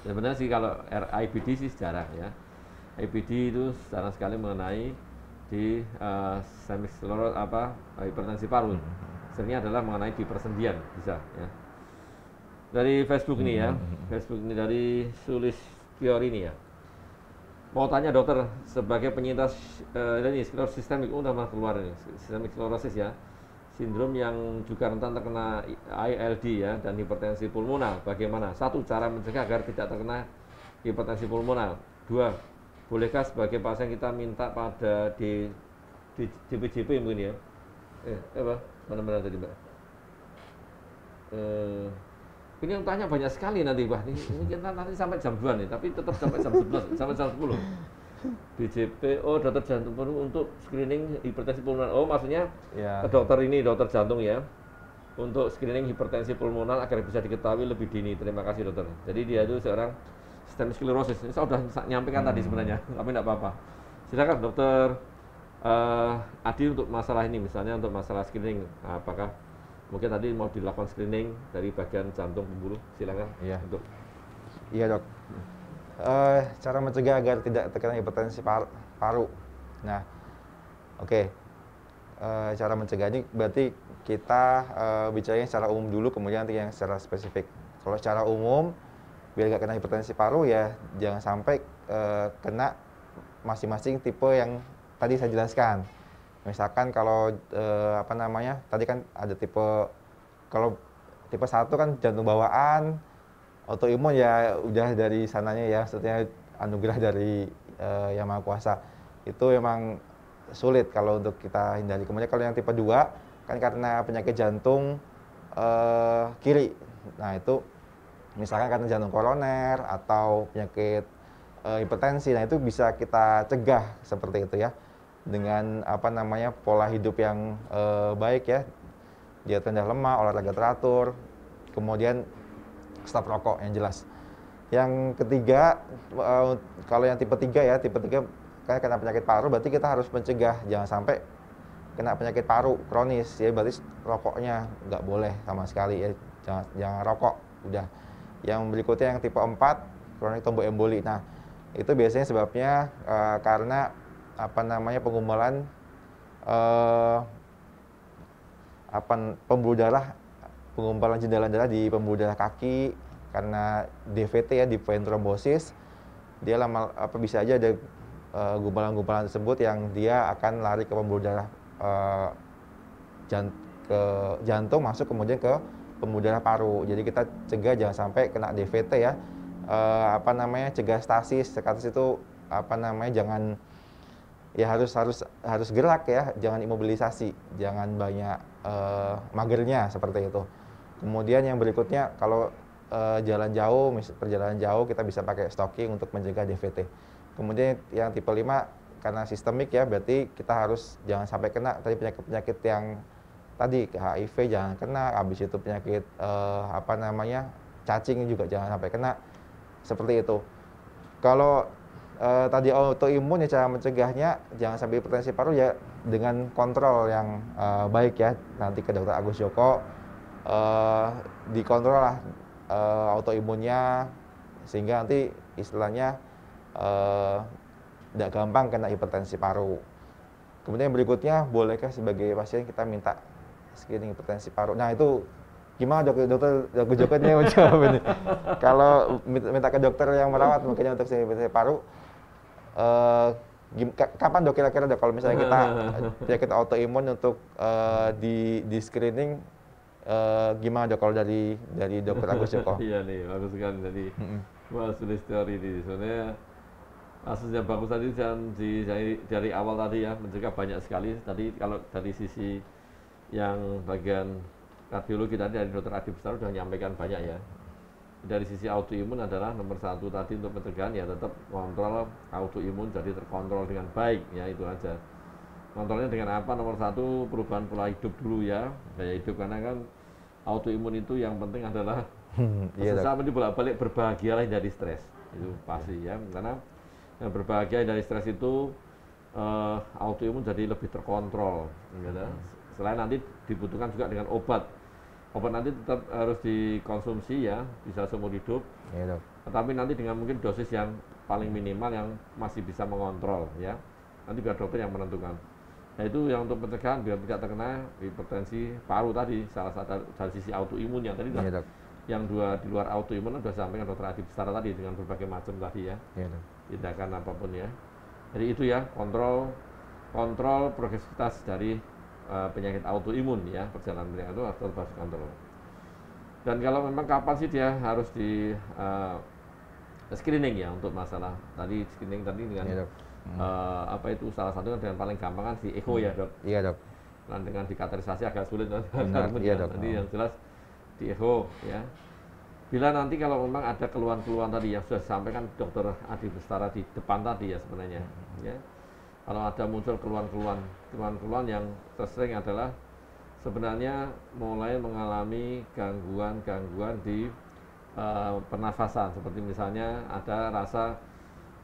sebenarnya sih kalau IBD sih sejarah ya IBD itu sejarah sekali mengenai di uh, eh, semisloros apa hipertensi paru hmm. sebenarnya adalah mengenai di persendian bisa ya dari Facebook ini ya hmm. Facebook ini dari Sulis Fiori ini ya mau tanya dokter sebagai penyintas uh, ini sklerosis sistemik oh, udah keluar ini sistemik sklerosis ya sindrom yang juga rentan terkena ILD ya dan hipertensi pulmonal. Bagaimana? Satu, cara mencegah agar tidak terkena hipertensi pulmonal. Dua, bolehkah sebagai pasien kita minta pada di di DPJP mungkin ya? Eh, apa? Mana-mana tadi, Mbak? Eh, ini yang tanya banyak sekali nanti, Mbak. Ini, ini kita nanti sampai jam 2 nih, tapi tetap sampai jam 11, sampai jam 10. BJP, oh dokter jantung perlu untuk screening hipertensi pulmonar. Oh maksudnya ya. dokter ini dokter jantung ya untuk screening hipertensi pulmonar agar bisa diketahui lebih dini. Terima kasih dokter. Jadi dia itu seorang stem sklerosis. Ini saya sudah nyampaikan hmm. tadi sebenarnya, tapi tidak apa-apa. Silakan dokter uh, Adi untuk masalah ini, misalnya untuk masalah screening, nah, apakah mungkin tadi mau dilakukan screening dari bagian jantung pembuluh? Silakan. Iya. Untuk. Iya dok uh, cara mencegah agar tidak terkena hipertensi paru. paru. Nah, oke. Okay. Uh, eh, cara mencegahnya berarti kita uh, bicaranya secara umum dulu, kemudian nanti yang secara spesifik. Kalau secara umum, biar nggak kena hipertensi paru ya jangan sampai uh, kena masing-masing tipe yang tadi saya jelaskan. Misalkan kalau uh, apa namanya tadi kan ada tipe kalau tipe satu kan jantung bawaan, autoimun ya udah dari sananya ya setiap anugerah dari uh, yang maha kuasa itu emang sulit kalau untuk kita hindari kemudian kalau yang tipe 2 kan karena penyakit jantung uh, kiri nah itu misalkan karena jantung koroner atau penyakit uh, hipertensi nah itu bisa kita cegah seperti itu ya dengan apa namanya pola hidup yang uh, baik ya diet rendah lemak olahraga teratur kemudian staf rokok yang jelas. Yang ketiga, eh, kalau yang tipe tiga ya, tipe tiga, kayak kena penyakit paru berarti kita harus mencegah jangan sampai kena penyakit paru kronis ya berarti rokoknya nggak boleh sama sekali ya jangan, jangan rokok udah yang berikutnya yang tipe 4 kronik emboli. nah itu biasanya sebabnya uh, karena apa namanya pengumpulan uh, eh, apa pembuluh darah pengumpalan jendela darah di pembuluh darah kaki karena DVT ya di thrombosis dia lama apa bisa aja ada gumpalan eh, gumpalan-gumpalan tersebut yang dia akan lari ke pembuluh darah uh, jant ke jantung masuk kemudian ke pembuluh darah paru jadi kita cegah jangan sampai kena DVT ya uh, apa namanya cegah stasis stasis itu apa namanya jangan ya harus harus harus gerak ya jangan imobilisasi jangan banyak uh, magernya seperti itu Kemudian yang berikutnya kalau uh, jalan jauh, perjalanan jauh kita bisa pakai stocking untuk mencegah DVT. Kemudian yang tipe 5 karena sistemik ya berarti kita harus jangan sampai kena tadi penyakit-penyakit yang tadi HIV jangan kena, habis itu penyakit eh, apa namanya cacing juga jangan sampai kena seperti itu. Kalau eh, tadi autoimun ya cara mencegahnya jangan sampai hipertensi paru ya dengan kontrol yang baik ya nanti ke dokter Agus Joko uh, dikontrol lah uh, autoimunnya sehingga nanti istilahnya tidak eh, uh, gampang kena hipertensi paru. Kemudian yang berikutnya bolehkah sebagai pasien kita minta screening hipertensi paru? Nah itu gimana dok dokter dokter Joko macam ini. Kalau minta ke dokter yang merawat mungkin untuk hipertensi paru. Uh, kapan dok kira-kira dok kalau misalnya kita penyakit autoimun untuk uh, di di screening Uh, gimana dok kalau dari dari dokter Agus Joko? iya nih bagus kan jadi Mm-hmm. Wah ini sebenarnya asusnya bagus tadi dan di, dari, dari awal tadi ya mencegah banyak sekali tadi kalau dari sisi yang bagian kardiologi tadi dari dokter Adi Besar sudah menyampaikan banyak ya dari sisi autoimun adalah nomor satu tadi untuk pencegahan ya tetap kontrol autoimun jadi terkontrol dengan baik ya itu aja kontrolnya dengan apa nomor satu perubahan pola hidup dulu ya gaya hidup karena kan autoimun itu yang penting adalah hmm, iya sesama di balik bolak-balik berbahagialah dari stres itu hmm, pasti iya. ya karena berbahagia dari stres itu uh, autoimun jadi lebih terkontrol gitu. selain nanti dibutuhkan juga dengan obat obat nanti tetap harus dikonsumsi ya bisa seumur hidup iya tetapi nanti dengan mungkin dosis yang paling minimal yang masih bisa mengontrol ya nanti biar dokter yang menentukan Nah itu yang untuk pencegahan biar tidak terkena hipertensi paru tadi salah satu dari sisi autoimun yang tadi ya, dok. yang dua di luar autoimun kan sudah sampaikan dokter Adi besar tadi dengan berbagai macam tadi ya, ya dok. tindakan apapun ya. Jadi itu ya kontrol kontrol progresivitas dari uh, penyakit autoimun ya perjalanan penyakit itu harus terus kontrol. Dan kalau memang kapan sih dia harus di uh, screening ya untuk masalah tadi screening tadi dengan ya, hmm. uh, apa itu salah satu yang paling gampang kan si echo hmm. ya dok iya dok dan dengan dikaterisasi agak sulit Benar, iya, dok. nanti oh. yang jelas di echo ya bila nanti kalau memang ada keluhan-keluhan tadi yang sudah disampaikan dokter Adi Bestara di depan tadi ya sebenarnya hmm. ya kalau ada muncul keluhan-keluhan keluhan-keluhan yang tersering adalah sebenarnya mulai mengalami gangguan-gangguan di uh, pernafasan seperti misalnya ada rasa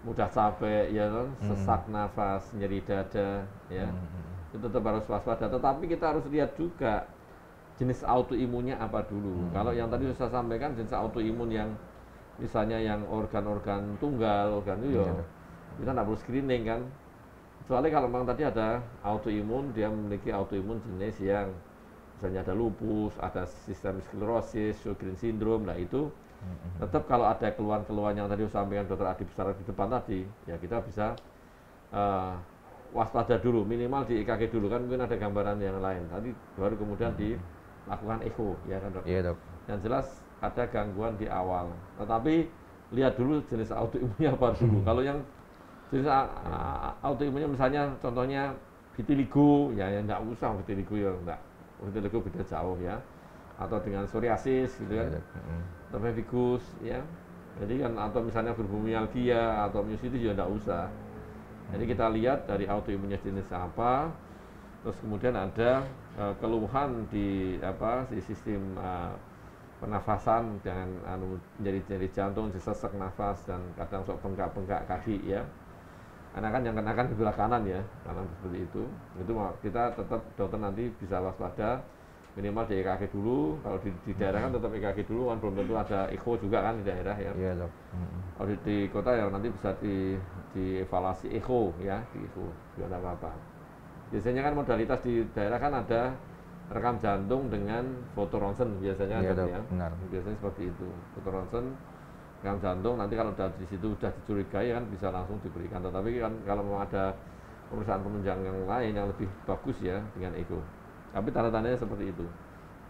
mudah capek ya kan hmm. sesak nafas nyeri dada ya hmm, hmm, hmm. itu tetap harus waspada tetapi kita harus lihat juga jenis autoimunnya apa dulu hmm. kalau yang tadi saya sampaikan jenis autoimun yang misalnya yang organ-organ tunggal organ itu ya iya. kita tidak perlu screening kan kecuali kalau memang tadi ada autoimun dia memiliki autoimun jenis yang misalnya ada lupus ada sistem sklerosis Sjogren syndrome nah itu Mm-hmm. Tetap kalau ada keluhan-keluhan yang tadi sampaikan dokter Adi Besar di depan tadi, ya kita bisa uh, waspada dulu, minimal di EKG dulu kan mungkin ada gambaran yang lain. Tadi baru kemudian mm-hmm. dilakukan echo, ya kan dok? Iya dok. Yang jelas ada gangguan di awal, tetapi lihat dulu jenis autoimunnya apa dulu. Mm-hmm. Kalau yang jenis autoimunnya misalnya contohnya vitiligo, ya, yang enggak usah vitiligo ya enggak. Vitiligo beda jauh ya atau dengan psoriasis gitu kan. Ya, ya sampai tikus ya jadi kan atau misalnya fibromyalgia atau myositis juga ya tidak usah jadi kita lihat dari autoimunnya jenis apa terus kemudian ada uh, keluhan di apa di sistem uh, pernafasan dengan anu jadi jadi jantung sesek nafas dan kadang sok bengkak-bengkak kaki ya karena kan yang kena kan sebelah kanan ya karena seperti itu itu kita tetap dokter nanti bisa waspada minimal di EKG dulu kalau di, di daerah kan hmm. tetap EKG dulu kan belum tentu ada echo juga kan di daerah ya iya dok hmm. kalau di, di kota ya nanti bisa di dievaluasi echo ya di echo juga tidak apa-apa biasanya kan modalitas di daerah kan ada rekam jantung dengan foto ronsen biasanya iya, ada kan ya benar. biasanya seperti itu foto ronsen rekam jantung nanti kalau sudah di situ sudah dicurigai kan bisa langsung diberikan tetapi kan kalau mau ada pemeriksaan penunjang yang lain yang lebih bagus ya dengan echo tapi tanda-tandanya seperti itu.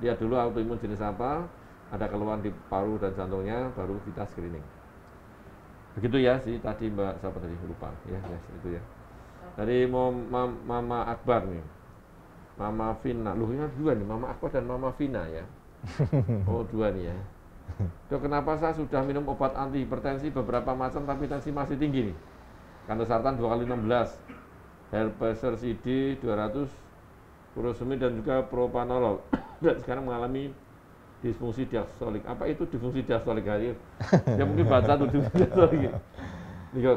Lihat dulu autoimun jenis apa, ada keluhan di paru dan jantungnya, baru kita screening. Begitu ya si tadi Mbak siapa tadi lupa ya, ya itu ya. Dari Mama, Mama Akbar nih. Mama Vina. lu ini dua nih, Mama Akbar dan Mama Vina ya. Oh, dua nih ya. Dok, kenapa saya sudah minum obat anti hipertensi beberapa macam tapi tensi masih tinggi nih? Kandesartan 2 kali 16. Herpeser CD 200 Kurosumi dan juga propanolol dan sekarang mengalami disfungsi diastolik. Apa itu disfungsi diastolik hari? ini? Ya mungkin baca tuh disfungsi diastolik. Nih,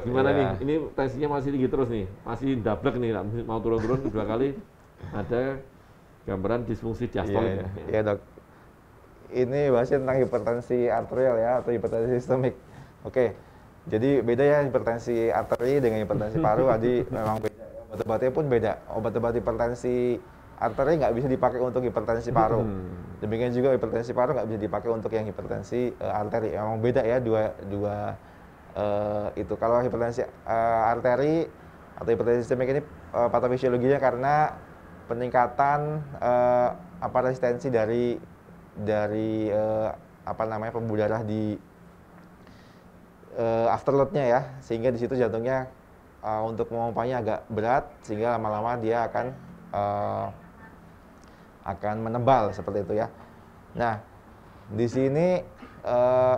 gimana yeah. nih? Ini tensinya masih tinggi terus nih, masih double nih, mau turun-turun dua kali ada gambaran disfungsi diastolik. Iya, yeah, dok. Ini bahasnya tentang hipertensi arterial ya atau hipertensi sistemik. Oke, jadi beda ya hipertensi arteri dengan hipertensi paru. Tadi memang beda. Ya. Obat-obatnya pun beda. Obat-obat hipertensi arteri nggak bisa dipakai untuk hipertensi paru. Hmm. Demikian juga hipertensi paru nggak bisa dipakai untuk yang hipertensi uh, arteri. Emang beda ya dua dua uh, itu. Kalau hipertensi uh, arteri atau hipertensi sistemik ini uh, patofisiologinya karena peningkatan uh, apa resistensi dari dari uh, apa namanya pembuluh darah di uh, afterloadnya ya, sehingga di situ jantungnya uh, untuk memompanya agak berat sehingga lama-lama dia akan uh, akan menebal seperti itu ya. Nah, di sini eh,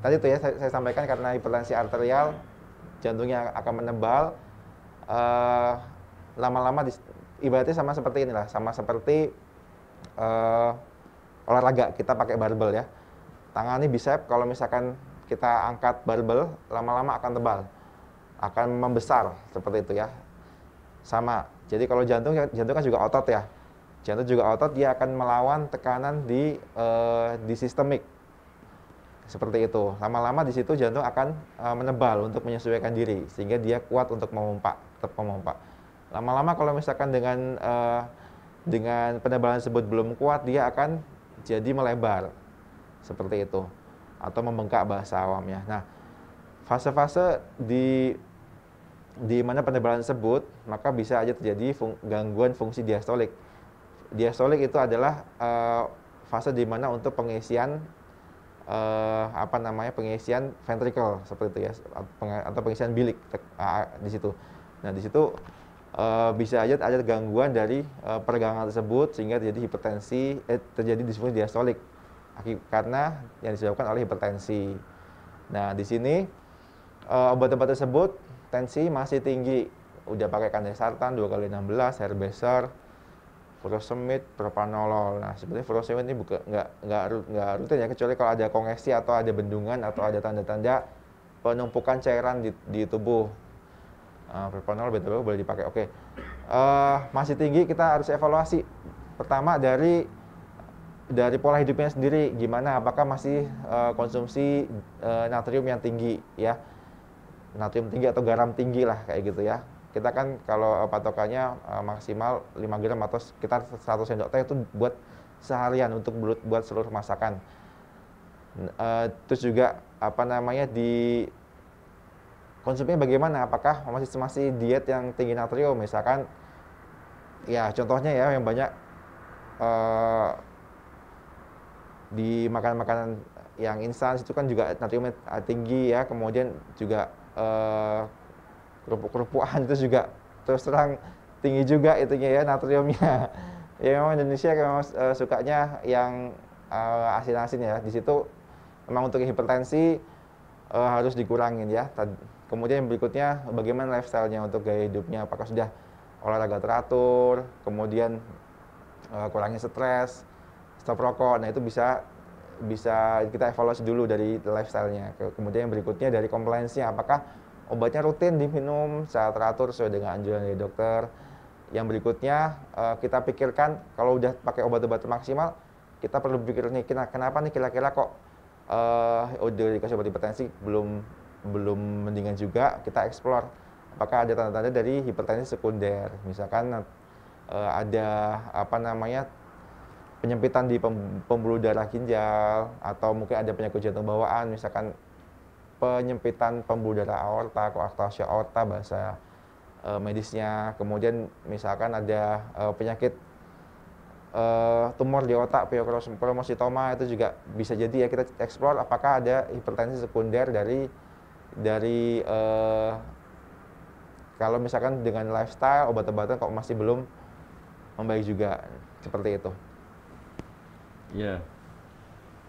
tadi itu ya saya, saya sampaikan karena hipertensi arterial jantungnya akan menebal eh, lama-lama ibaratnya sama seperti inilah, sama seperti eh, olahraga kita pakai barbel ya. Tangan ini bisep kalau misalkan kita angkat barbel lama-lama akan tebal akan membesar seperti itu ya sama jadi kalau jantung jantung kan juga otot ya jantung juga otot dia akan melawan tekanan di uh, di sistemik seperti itu lama-lama di situ jantung akan uh, menebal untuk menyesuaikan diri sehingga dia kuat untuk memompa tetap memompa lama-lama kalau misalkan dengan uh, dengan penebalan tersebut belum kuat dia akan jadi melebar seperti itu atau membengkak bahasa awamnya nah fase-fase di di mana penebalan tersebut maka bisa aja terjadi fung, gangguan fungsi diastolik diastolik itu adalah uh, fase di mana untuk pengisian uh, apa namanya pengisian ventricle seperti itu ya atau pengisian bilik uh, di situ. Nah di situ uh, bisa aja ada gangguan dari uh, pergangan tersebut sehingga terjadi hipertensi eh, terjadi disfungsi diastolik karena yang disebabkan oleh hipertensi. Nah di sini uh, obat-obat tersebut tensi masih tinggi udah pakai kandesartan dua kali enam 16 herbeser furosemid, propanolol. Nah, sebenarnya furosemid ini bukan nggak nggak nggak rutin ya kecuali kalau ada kongesti atau ada bendungan atau ada tanda-tanda penumpukan cairan di, di tubuh. Uh, propanolol betul boleh dipakai. Oke. Okay. Uh, eh, masih tinggi kita harus evaluasi. Pertama dari dari pola hidupnya sendiri gimana apakah masih uh, konsumsi uh, natrium yang tinggi ya natrium tinggi atau garam tinggi lah kayak gitu ya kita kan kalau eh, patokannya eh, maksimal 5 gram atau sekitar 100 sendok teh itu buat seharian untuk buat seluruh masakan. Eh, terus juga apa namanya di konsumsinya bagaimana? Apakah masih masih diet yang tinggi natrium misalkan ya contohnya ya yang banyak uh, di makanan-makanan yang instan itu kan juga natriumnya tinggi ya kemudian juga uh, kerupuk-kerupukan itu juga terus terang tinggi juga itunya ya natriumnya ya memang Indonesia memang uh, sukanya yang uh, asin-asin ya di situ memang untuk hipertensi uh, harus dikurangin ya kemudian yang berikutnya bagaimana lifestyle-nya untuk gaya hidupnya apakah sudah olahraga teratur kemudian uh, kurangi stres stop rokok nah itu bisa bisa kita evaluasi dulu dari lifestyle-nya kemudian yang berikutnya dari compliance-nya apakah obatnya rutin diminum secara teratur sesuai dengan anjuran dari dokter. Yang berikutnya eh, kita pikirkan kalau udah pakai obat-obat maksimal, kita perlu pikir nih kenapa nih kira-kira kok uh, eh, udah oh, dikasih obat hipertensi belum belum mendingan juga kita eksplor apakah ada tanda-tanda dari hipertensi sekunder misalkan uh, ada apa namanya penyempitan di pembuluh darah ginjal atau mungkin ada penyakit jantung bawaan misalkan penyempitan pembuluh darah aorta, koartasia aorta bahasa e, medisnya. Kemudian misalkan ada e, penyakit e, tumor di otak, piocromositoma itu juga bisa jadi ya kita eksplor apakah ada hipertensi sekunder dari dari e, kalau misalkan dengan lifestyle obat-obatan kok masih belum membaik juga seperti itu. Ya,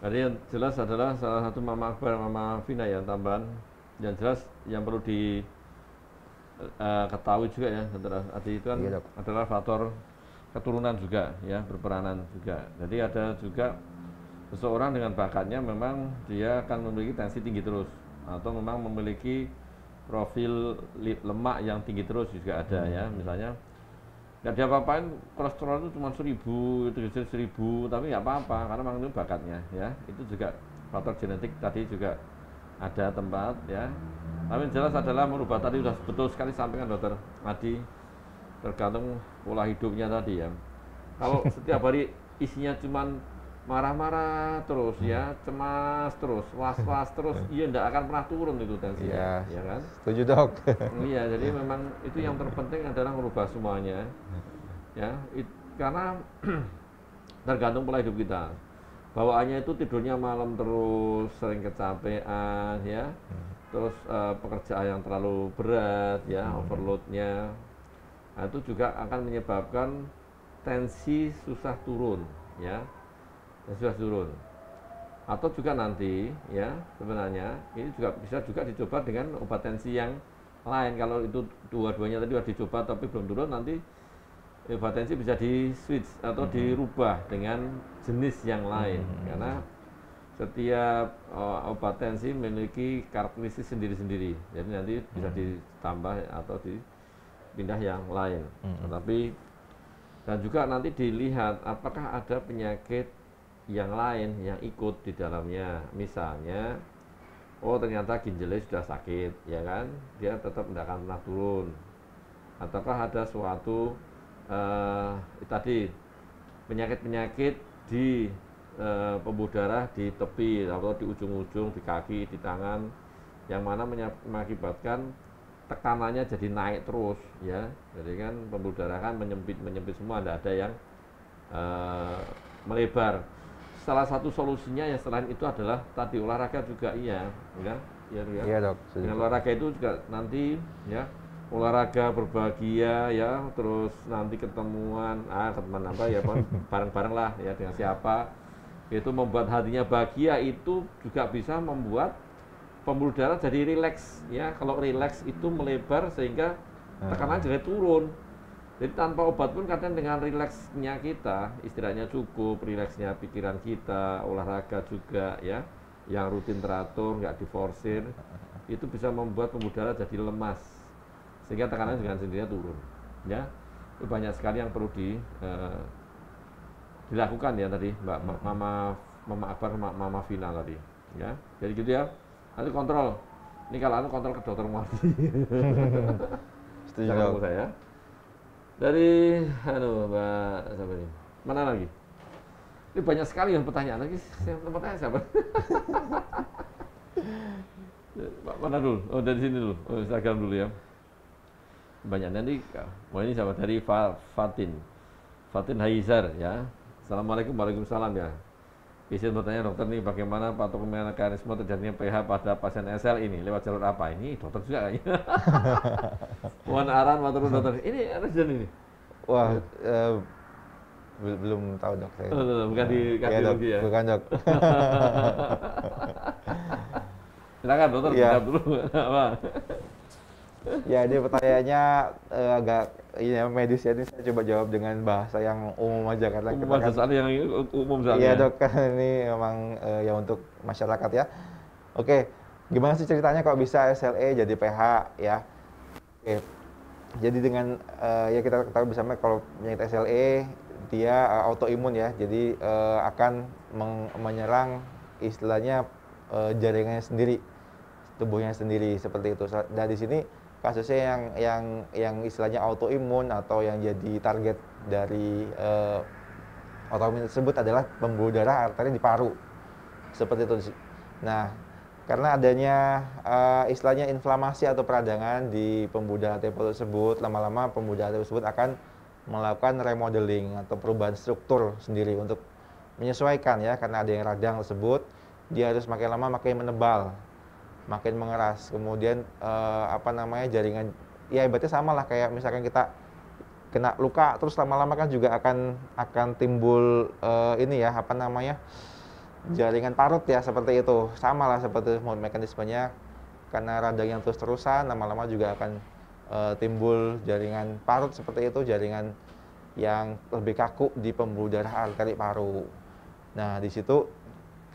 jadi yang jelas adalah salah satu Mama Akbar, Mama Fina ya tambahan. Yang jelas yang perlu di uh, ketahui juga ya, adalah itu kan iya, adalah faktor keturunan juga ya, berperanan juga. Jadi ada juga seseorang dengan bakatnya memang dia akan memiliki tensi tinggi terus atau memang memiliki profil lemak yang tinggi terus juga ada ya hmm. misalnya nggak ada apa-apain kolesterol itu cuma seribu itu trigliserid seribu tapi nggak apa-apa karena memang itu bakatnya ya itu juga faktor genetik tadi juga ada tempat ya tapi jelas adalah merubah tadi sudah betul sekali sampaikan dokter Adi tergantung pola hidupnya tadi ya kalau setiap hari isinya cuma marah-marah terus ya, hmm. cemas terus, was-was terus, iya tidak akan pernah turun itu tensi ya, iya. ya kan? Setuju dok. Hmm, iya, jadi memang itu yang terpenting adalah merubah semuanya, ya, it, karena tergantung pola hidup kita. Bawaannya itu tidurnya malam terus, sering kecapean, ya, hmm. terus uh, pekerjaan yang terlalu berat, ya, hmm. overloadnya, nah, itu juga akan menyebabkan tensi susah turun, ya yang sudah turun atau juga nanti ya sebenarnya ini juga bisa juga dicoba dengan obat tensi yang lain kalau itu dua-duanya tadi sudah dicoba tapi belum turun nanti obat tensi bisa di switch atau hmm. dirubah dengan jenis yang lain hmm. karena setiap uh, obat tensi memiliki karakteristik sendiri-sendiri jadi nanti bisa hmm. ditambah atau dipindah yang lain mm -hmm. tetapi dan juga nanti dilihat apakah ada penyakit yang lain yang ikut di dalamnya. Misalnya, oh ternyata ginjalnya sudah sakit, ya kan? Dia tetap tidak akan pernah turun. Ataukah ada suatu eh, tadi penyakit-penyakit di eh, pembuluh darah di tepi atau di ujung-ujung, di kaki, di tangan, yang mana mengakibatkan tekanannya jadi naik terus, ya. Jadi kan pembuluh darah kan menyempit menyempit semua, tidak ada yang eh, melebar salah satu solusinya yang selain itu adalah tadi olahraga juga iya ya ya, ya. Iya, dok dengan olahraga itu juga nanti ya olahraga berbahagia ya terus nanti ketemuan ah ketemuan apa ya bareng-bareng lah ya dengan siapa itu membuat hatinya bahagia itu juga bisa membuat pembuluh darah jadi rileks ya kalau rileks itu melebar sehingga ah. tekanan jadi turun jadi tanpa obat pun kadang dengan rileksnya kita, istirahatnya cukup, rileksnya pikiran kita, olahraga juga ya, yang rutin teratur, nggak diforsir, itu bisa membuat pembuluh jadi lemas, sehingga tekanan dengan sendirinya turun. Ya, itu banyak sekali yang perlu di eh, dilakukan ya tadi Mbak Mama Mama Akbar Mama Vina tadi. Ya, jadi gitu ya. Nanti kontrol. Ini kalau anu kontrol ke dokter Muardi. Setuju. Jangan saya. Dari anu Mbak siapa Mana lagi? Ini banyak sekali yang pertanyaan lagi. Saya tanya siapa? Mana dulu? Oh dari sini dulu. Oh, Instagram dulu ya. Banyak nanti. oh, ini siapa? Dari Fatin. Fatin Haizar ya. Assalamualaikum, waalaikumsalam ya. Bisa bertanya dokter nih bagaimana patok mekanisme terjadinya PH pada pasien SL ini lewat jalur apa? Ini dokter juga kayaknya. Mohon arahan matur dokter. Ini resident ini. Wah, uh, belum tahu dok saya. Oh, bukan di iya, kardiologi ya, dok, ya. Bukan dok. Silakan dokter ya. dulu. ya ini pertanyaannya uh, agak ya medis ya ini saya coba jawab dengan bahasa yang umum aja karena umum kita kan, yang umum saja. Iya ya. dok ini memang uh, ya untuk masyarakat ya. Oke, gimana sih ceritanya kok bisa SLE jadi PH ya? Oke, jadi dengan uh, ya kita ketahui bersama kalau penyakit SLE dia uh, autoimun ya, jadi uh, akan menyerang istilahnya uh, jaringannya sendiri tubuhnya sendiri seperti itu. dan nah, di sini kasusnya yang yang yang istilahnya autoimun atau yang jadi target dari uh, autoimun tersebut adalah pembuluh darah arteri di paru seperti itu nah karena adanya uh, istilahnya inflamasi atau peradangan di pembuluh darah tersebut lama-lama pembuluh darah tersebut akan melakukan remodeling atau perubahan struktur sendiri untuk menyesuaikan ya karena ada yang radang tersebut dia harus makin lama makin menebal makin mengeras. Kemudian uh, apa namanya jaringan ya ibaratnya sama lah kayak misalkan kita kena luka terus lama-lama kan juga akan akan timbul uh, ini ya apa namanya jaringan parut ya seperti itu sama lah seperti mekanismenya karena radang yang terus-terusan lama-lama juga akan uh, timbul jaringan parut seperti itu jaringan yang lebih kaku di pembuluh darah arteri paru. Nah di situ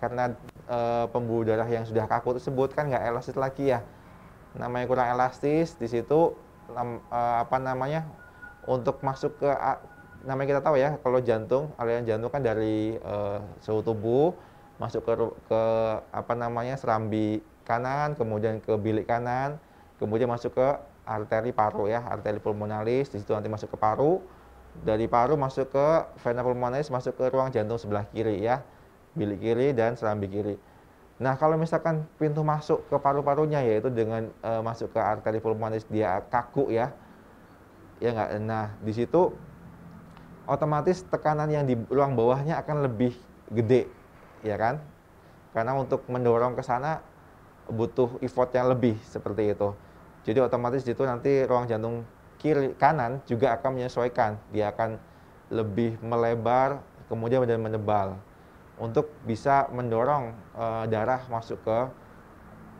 karena e, pembuluh darah yang sudah kaku tersebut kan nggak elastis lagi ya namanya kurang elastis di situ e, apa namanya untuk masuk ke namanya kita tahu ya kalau jantung aliran jantung kan dari e, eh, seluruh tubuh masuk ke ke apa namanya serambi kanan kemudian ke bilik kanan kemudian masuk ke arteri paru ya arteri pulmonalis di situ nanti masuk ke paru dari paru masuk ke vena pulmonalis masuk ke ruang jantung sebelah kiri ya bilik kiri dan serambi kiri. Nah, kalau misalkan pintu masuk ke paru-parunya yaitu dengan e, masuk ke arteri pulmonis dia kaku ya. Ya enggak. Nah, di situ otomatis tekanan yang di ruang bawahnya akan lebih gede, ya kan? Karena untuk mendorong ke sana butuh effort yang lebih seperti itu. Jadi otomatis itu nanti ruang jantung kiri kanan juga akan menyesuaikan. Dia akan lebih melebar kemudian menjadi menebal untuk bisa mendorong uh, darah masuk ke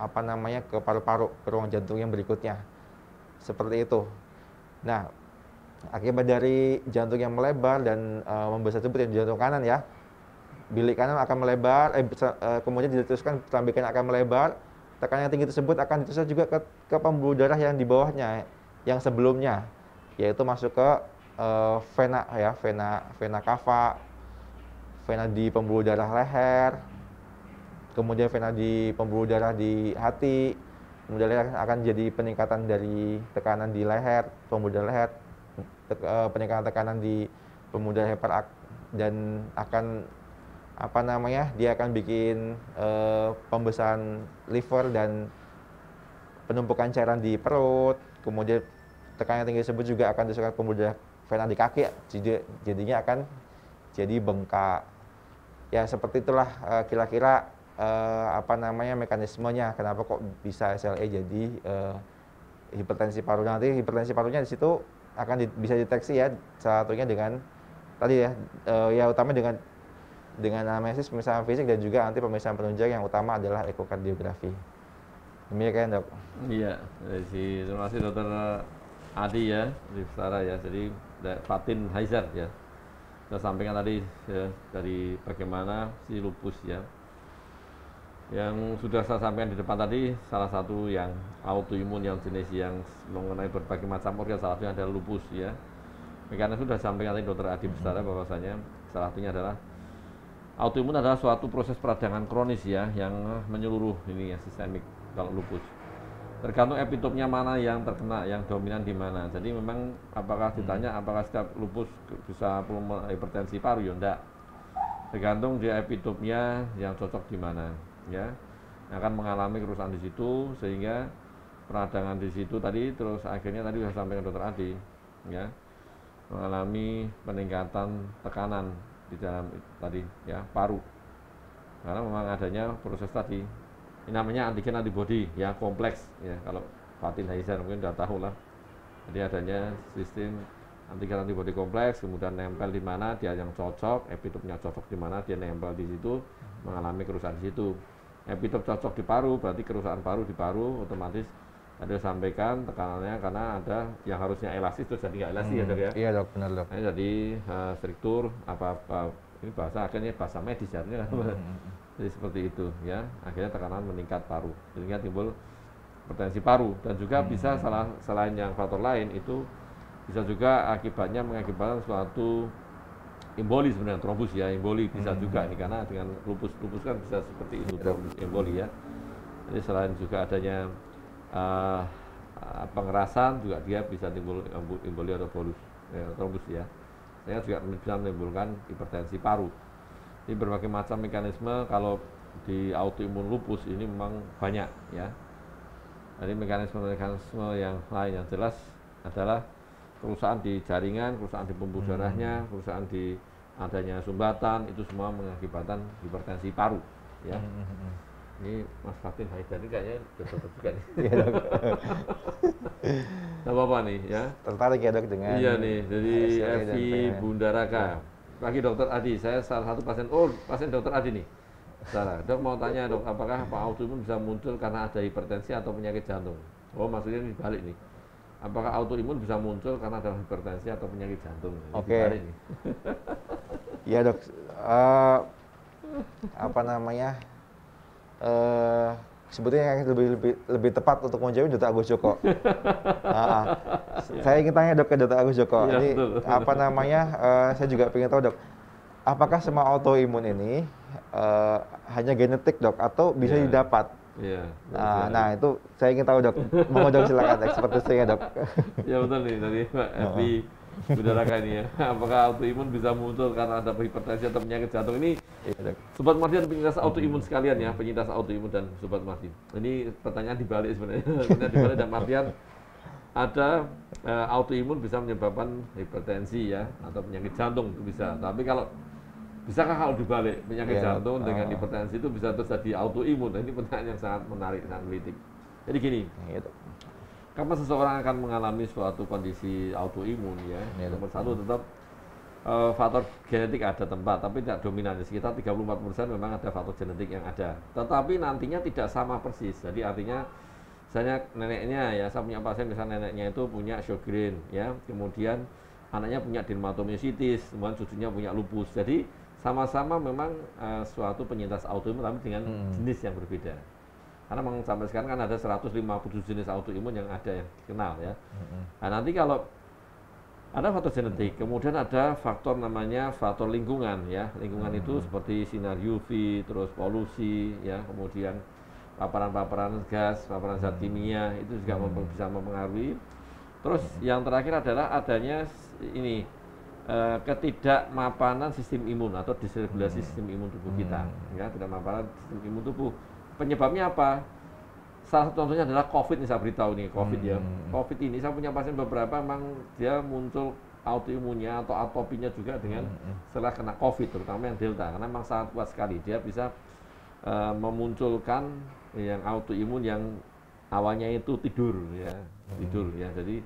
apa namanya ke paru-paru ke ruang jantung yang berikutnya seperti itu nah akibat dari jantung yang melebar dan uh, membesar tersebut yang jantung kanan ya bilik kanan akan melebar eh, uh, kemudian diteruskan akan melebar tekanan yang tinggi tersebut akan diteruskan juga ke, ke pembuluh darah yang di bawahnya yang sebelumnya yaitu masuk ke uh, vena ya vena vena kava vena di pembuluh darah leher, kemudian vena di pembuluh darah di hati, kemudian akan jadi peningkatan dari tekanan di leher, pembuluh darah leher, eh, peningkatan tekanan di pembuluh darah hepar dan akan apa namanya dia akan bikin uh, pembesaran liver dan penumpukan cairan di perut kemudian tekanan tinggi tersebut juga akan disebabkan pembuluh darah vena di kaki jadi jadinya akan jadi bengkak ya seperti itulah eh, kira-kira eh, apa namanya mekanismenya kenapa kok bisa SLE jadi eh, hipertensi paru nanti hipertensi parunya di situ akan di, bisa deteksi ya salah satunya dengan tadi ya ya utama dengan dengan anamnesis pemeriksaan fisik dan juga nanti pemeriksaan penunjang yang utama adalah ekokardiografi. Demikian dok. Iya, terima kasih dokter Adi ya, Rifsara ya, jadi Fatin Haizar ya saya sampaikan tadi ya, dari bagaimana si lupus ya. Yang sudah saya sampaikan di depan tadi salah satu yang autoimun yang jenis yang mengenai berbagai macam organ salah satunya adalah lupus ya. Karena sudah sampaikan tadi dokter Adi Bestara bahwasanya salah satunya adalah autoimun adalah suatu proses peradangan kronis ya yang menyeluruh ini ya sistemik kalau lupus tergantung epitopnya mana yang terkena yang dominan di mana jadi memang apakah hmm. ditanya apakah setiap lupus bisa hipertensi paru ya enggak tergantung di epitopnya yang cocok di mana ya akan mengalami kerusakan di situ sehingga peradangan di situ tadi terus akhirnya tadi sudah sampai ke dokter Adi ya mengalami peningkatan tekanan di dalam tadi ya paru karena memang adanya proses tadi ini namanya antigen antibody ya kompleks ya kalau Fatin Haizar mungkin sudah tahu lah. Jadi adanya sistem antigen antibody kompleks kemudian nempel di mana dia yang cocok, epitopnya cocok di mana dia nempel di situ mengalami kerusakan di situ. Epitop cocok di paru berarti kerusakan paru di paru otomatis ada sampaikan tekanannya karena ada yang harusnya elastis terus jadi nggak elastis hmm. ya dok ya iya dok benar dok jadi uh, struktur apa, apa ini bahasa akhirnya bahasa medis jadinya ya, kan? hmm. hmm, hmm. Jadi seperti itu ya. Akhirnya tekanan meningkat paru. Sehingga timbul hipertensi paru dan juga hmm. bisa salah selain yang faktor lain itu bisa juga akibatnya mengakibatkan suatu emboli sebenarnya trombus ya emboli bisa hmm. juga ini karena dengan lupus lupus kan bisa seperti itu trombus emboli ya jadi selain juga adanya uh, pengerasan juga dia bisa timbul emboli atau trombus eh, ya sehingga juga bisa menimbulkan hipertensi paru jadi berbagai macam mekanisme kalau di autoimun lupus ini memang banyak ya. Jadi mekanisme-mekanisme yang lain yang jelas adalah kerusakan di jaringan, kerusakan di pembuluh hmm. darahnya, kerusakan di adanya sumbatan itu semua mengakibatkan hipertensi paru ya. Hmm, hmm, hmm. Ini Mas Fatin Haidar ini kayaknya betul juga nih. Iya dok. apa-apa nih ya. Tertarik ya dok dengan. Iya nih, jadi FI Bunda Raka. Iya pagi dokter Adi, saya salah satu pasien, oh pasien dokter Adi nih. Salah, dok mau tanya dok, apakah Pak autoimun bisa muncul karena ada hipertensi atau penyakit jantung? Oh maksudnya ini balik nih. Apakah autoimun bisa muncul karena ada hipertensi atau penyakit jantung? Oke. Okay. Iya dok, uh, apa namanya? Uh, sebetulnya yang lebih lebih lebih tepat untuk menjawab Duta Agus Joko. Ah, ah. saya ingin tanya dok ke Duta Agus Joko. Ya, ini betul, apa namanya? Uh, saya juga ingin tahu dok, apakah semua autoimun ini uh, hanya genetik dok atau bisa ya. didapat? nah, nah itu saya ingin tahu dok. Mau dok silakan ekspertisnya dok. ya betul nih tadi Pak -huh saudara ini ya. Apakah autoimun bisa muncul karena ada hipertensi atau penyakit jantung ini? Ya, Sobat Martin penyintas autoimun sekalian ya, penyintas autoimun dan Sobat Martin. Ini pertanyaan dibalik sebenarnya. Pertanyaan dibalik dan Martian ada e, autoimun bisa menyebabkan hipertensi ya atau penyakit jantung itu bisa. Tapi kalau bisakah kalau dibalik penyakit ya, jantung dengan ah. hipertensi itu bisa terjadi autoimun? Nah, ini pertanyaan yang sangat menarik, sangat kritik. Jadi gini, nah, gitu. Karena seseorang akan mengalami suatu kondisi autoimun ya, Yeah. nomor satu tetap uh, faktor genetik ada tempat tapi tidak dominan sekitar 34% memang ada faktor genetik yang ada tetapi nantinya tidak sama persis jadi artinya misalnya neneknya ya saya punya pasien misalnya neneknya itu punya Sjogren ya kemudian anaknya punya dermatomyositis kemudian cucunya punya lupus jadi sama-sama memang uh, suatu penyintas autoimun tapi dengan hmm. jenis yang berbeda karena memang sampai sekarang kan ada 150 jenis autoimun yang ada yang dikenal ya. Nah nanti kalau ada faktor genetik, kemudian ada faktor namanya faktor lingkungan ya. Lingkungan itu seperti sinar UV, terus polusi ya, kemudian paparan-paparan gas, paparan zat kimia itu juga bisa mempengaruhi. Terus yang terakhir adalah adanya ini eh, ketidakmapanan sistem imun atau disregulasi sistem imun tubuh kita, ya tidak mapanan sistem imun tubuh. Penyebabnya apa? Salah satu contohnya adalah COVID nih saya beritahu nih COVID ya. hmm. ya. COVID ini saya punya pasien beberapa memang dia muncul autoimunnya atau atopinya juga dengan hmm, hmm. setelah kena COVID terutama yang delta karena memang sangat kuat sekali dia bisa uh, memunculkan yang autoimun yang awalnya itu tidur ya tidur ya jadi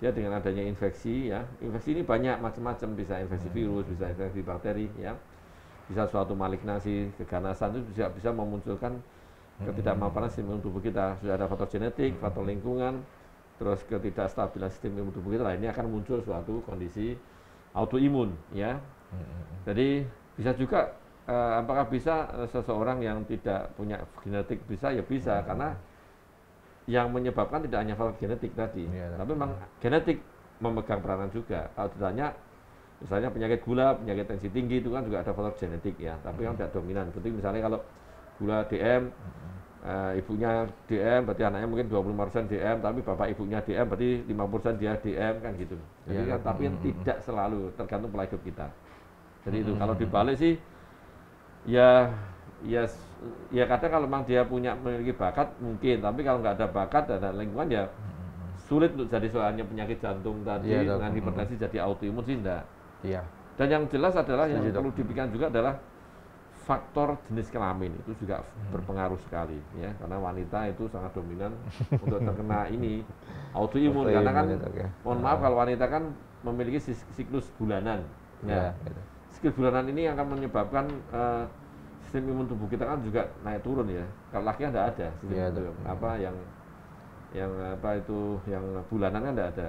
dia ya dengan adanya infeksi ya infeksi ini banyak macam-macam bisa infeksi virus bisa infeksi bakteri ya bisa suatu malignasi keganasan itu bisa bisa memunculkan ketidakmampuan sistem imun tubuh kita sudah ada faktor genetik, hmm. faktor lingkungan, terus ketidakstabilan sistem imun tubuh kita, nah ini akan muncul suatu kondisi autoimun, ya. Hmm. Jadi bisa juga uh, apakah bisa seseorang yang tidak punya genetik bisa ya bisa hmm. karena yang menyebabkan tidak hanya faktor genetik tadi, ya, tapi memang genetik memegang peranan juga. Kalau ditanya misalnya penyakit gula, penyakit tensi tinggi itu kan juga ada faktor genetik ya, tapi yang hmm. tidak dominan. Berarti misalnya kalau gula DM, uh, ibunya DM berarti anaknya mungkin 25% DM tapi bapak ibunya DM berarti 50% dia DM kan gitu. Jadi yeah. Iya. kan, tapi mm -hmm. tidak hmm. selalu tergantung pola hidup kita. Jadi mm -hmm. itu hmm, kalau hmm, dibalik sih ya ya ya kadang kalau memang dia punya memiliki bakat mungkin tapi kalau nggak ada bakat dan ada lingkungan ya sulit untuk jadi soalnya penyakit jantung tadi yeah, dengan hipertensi mm -hmm. jadi autoimun sih enggak. Iya. Dan yang jelas adalah yang perlu dipikirkan juga adalah faktor jenis kelamin itu juga hmm. berpengaruh sekali ya karena wanita itu sangat dominan untuk terkena ini autoimun auto karena kan gitu, okay. mohon ah. maaf kalau wanita kan memiliki siklus bulanan iya, ya, ya gitu. siklus bulanan ini yang akan menyebabkan uh, sistem imun tubuh kita kan juga naik turun ya kalau laki tidak kan ada sistem ya, itu, apa yang yang apa itu yang bulanan kan tidak ada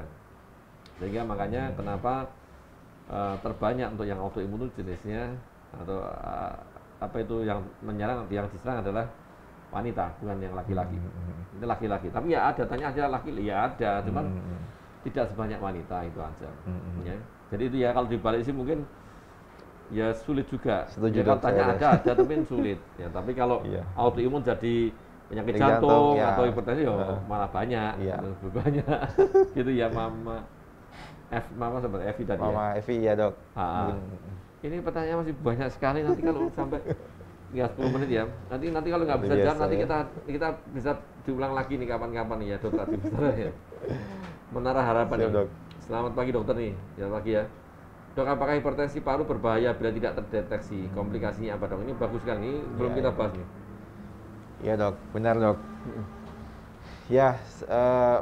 sehingga makanya iya, iya. kenapa uh, terbanyak untuk yang autoimun itu jenisnya atau uh, apa itu yang menyerang yang diserang adalah wanita bukan yang laki-laki hmm. hmm, hmm. itu laki-laki tapi ya ada tanya aja laki ya ada cuman hmm, hmm. tidak sebanyak wanita itu aja hmm. ya jadi itu ya kalau dibalik sih mungkin ya sulit juga Setuju ya, kalau tanya ya. ada ada tapi kan sulit ya tapi kalau yeah. autoimun jadi penyakit jantung, jantung ya. atau hipertensi ya uh. malah banyak ya. lebih banyak gitu ya mama F mama seperti Evi tadi ya. mama ya. Evi ya dok ah. Ini pertanyaan masih banyak sekali nanti kalau sampai ya 10 menit ya. Nanti nanti kalau nggak bisa jawab nanti ya. kita kita bisa diulang lagi nih kapan-kapan nih ya dokter di ya. Menara harapan Siap, ya. dok. Selamat pagi dokter nih, selamat ya, pagi ya. Dok, apakah hipertensi paru berbahaya bila tidak terdeteksi? Hmm. Komplikasinya apa dok? Ini bagus sekali ini iya, belum kita iya. bahas nih. ya dok, benar dok. Hmm. Ya, uh,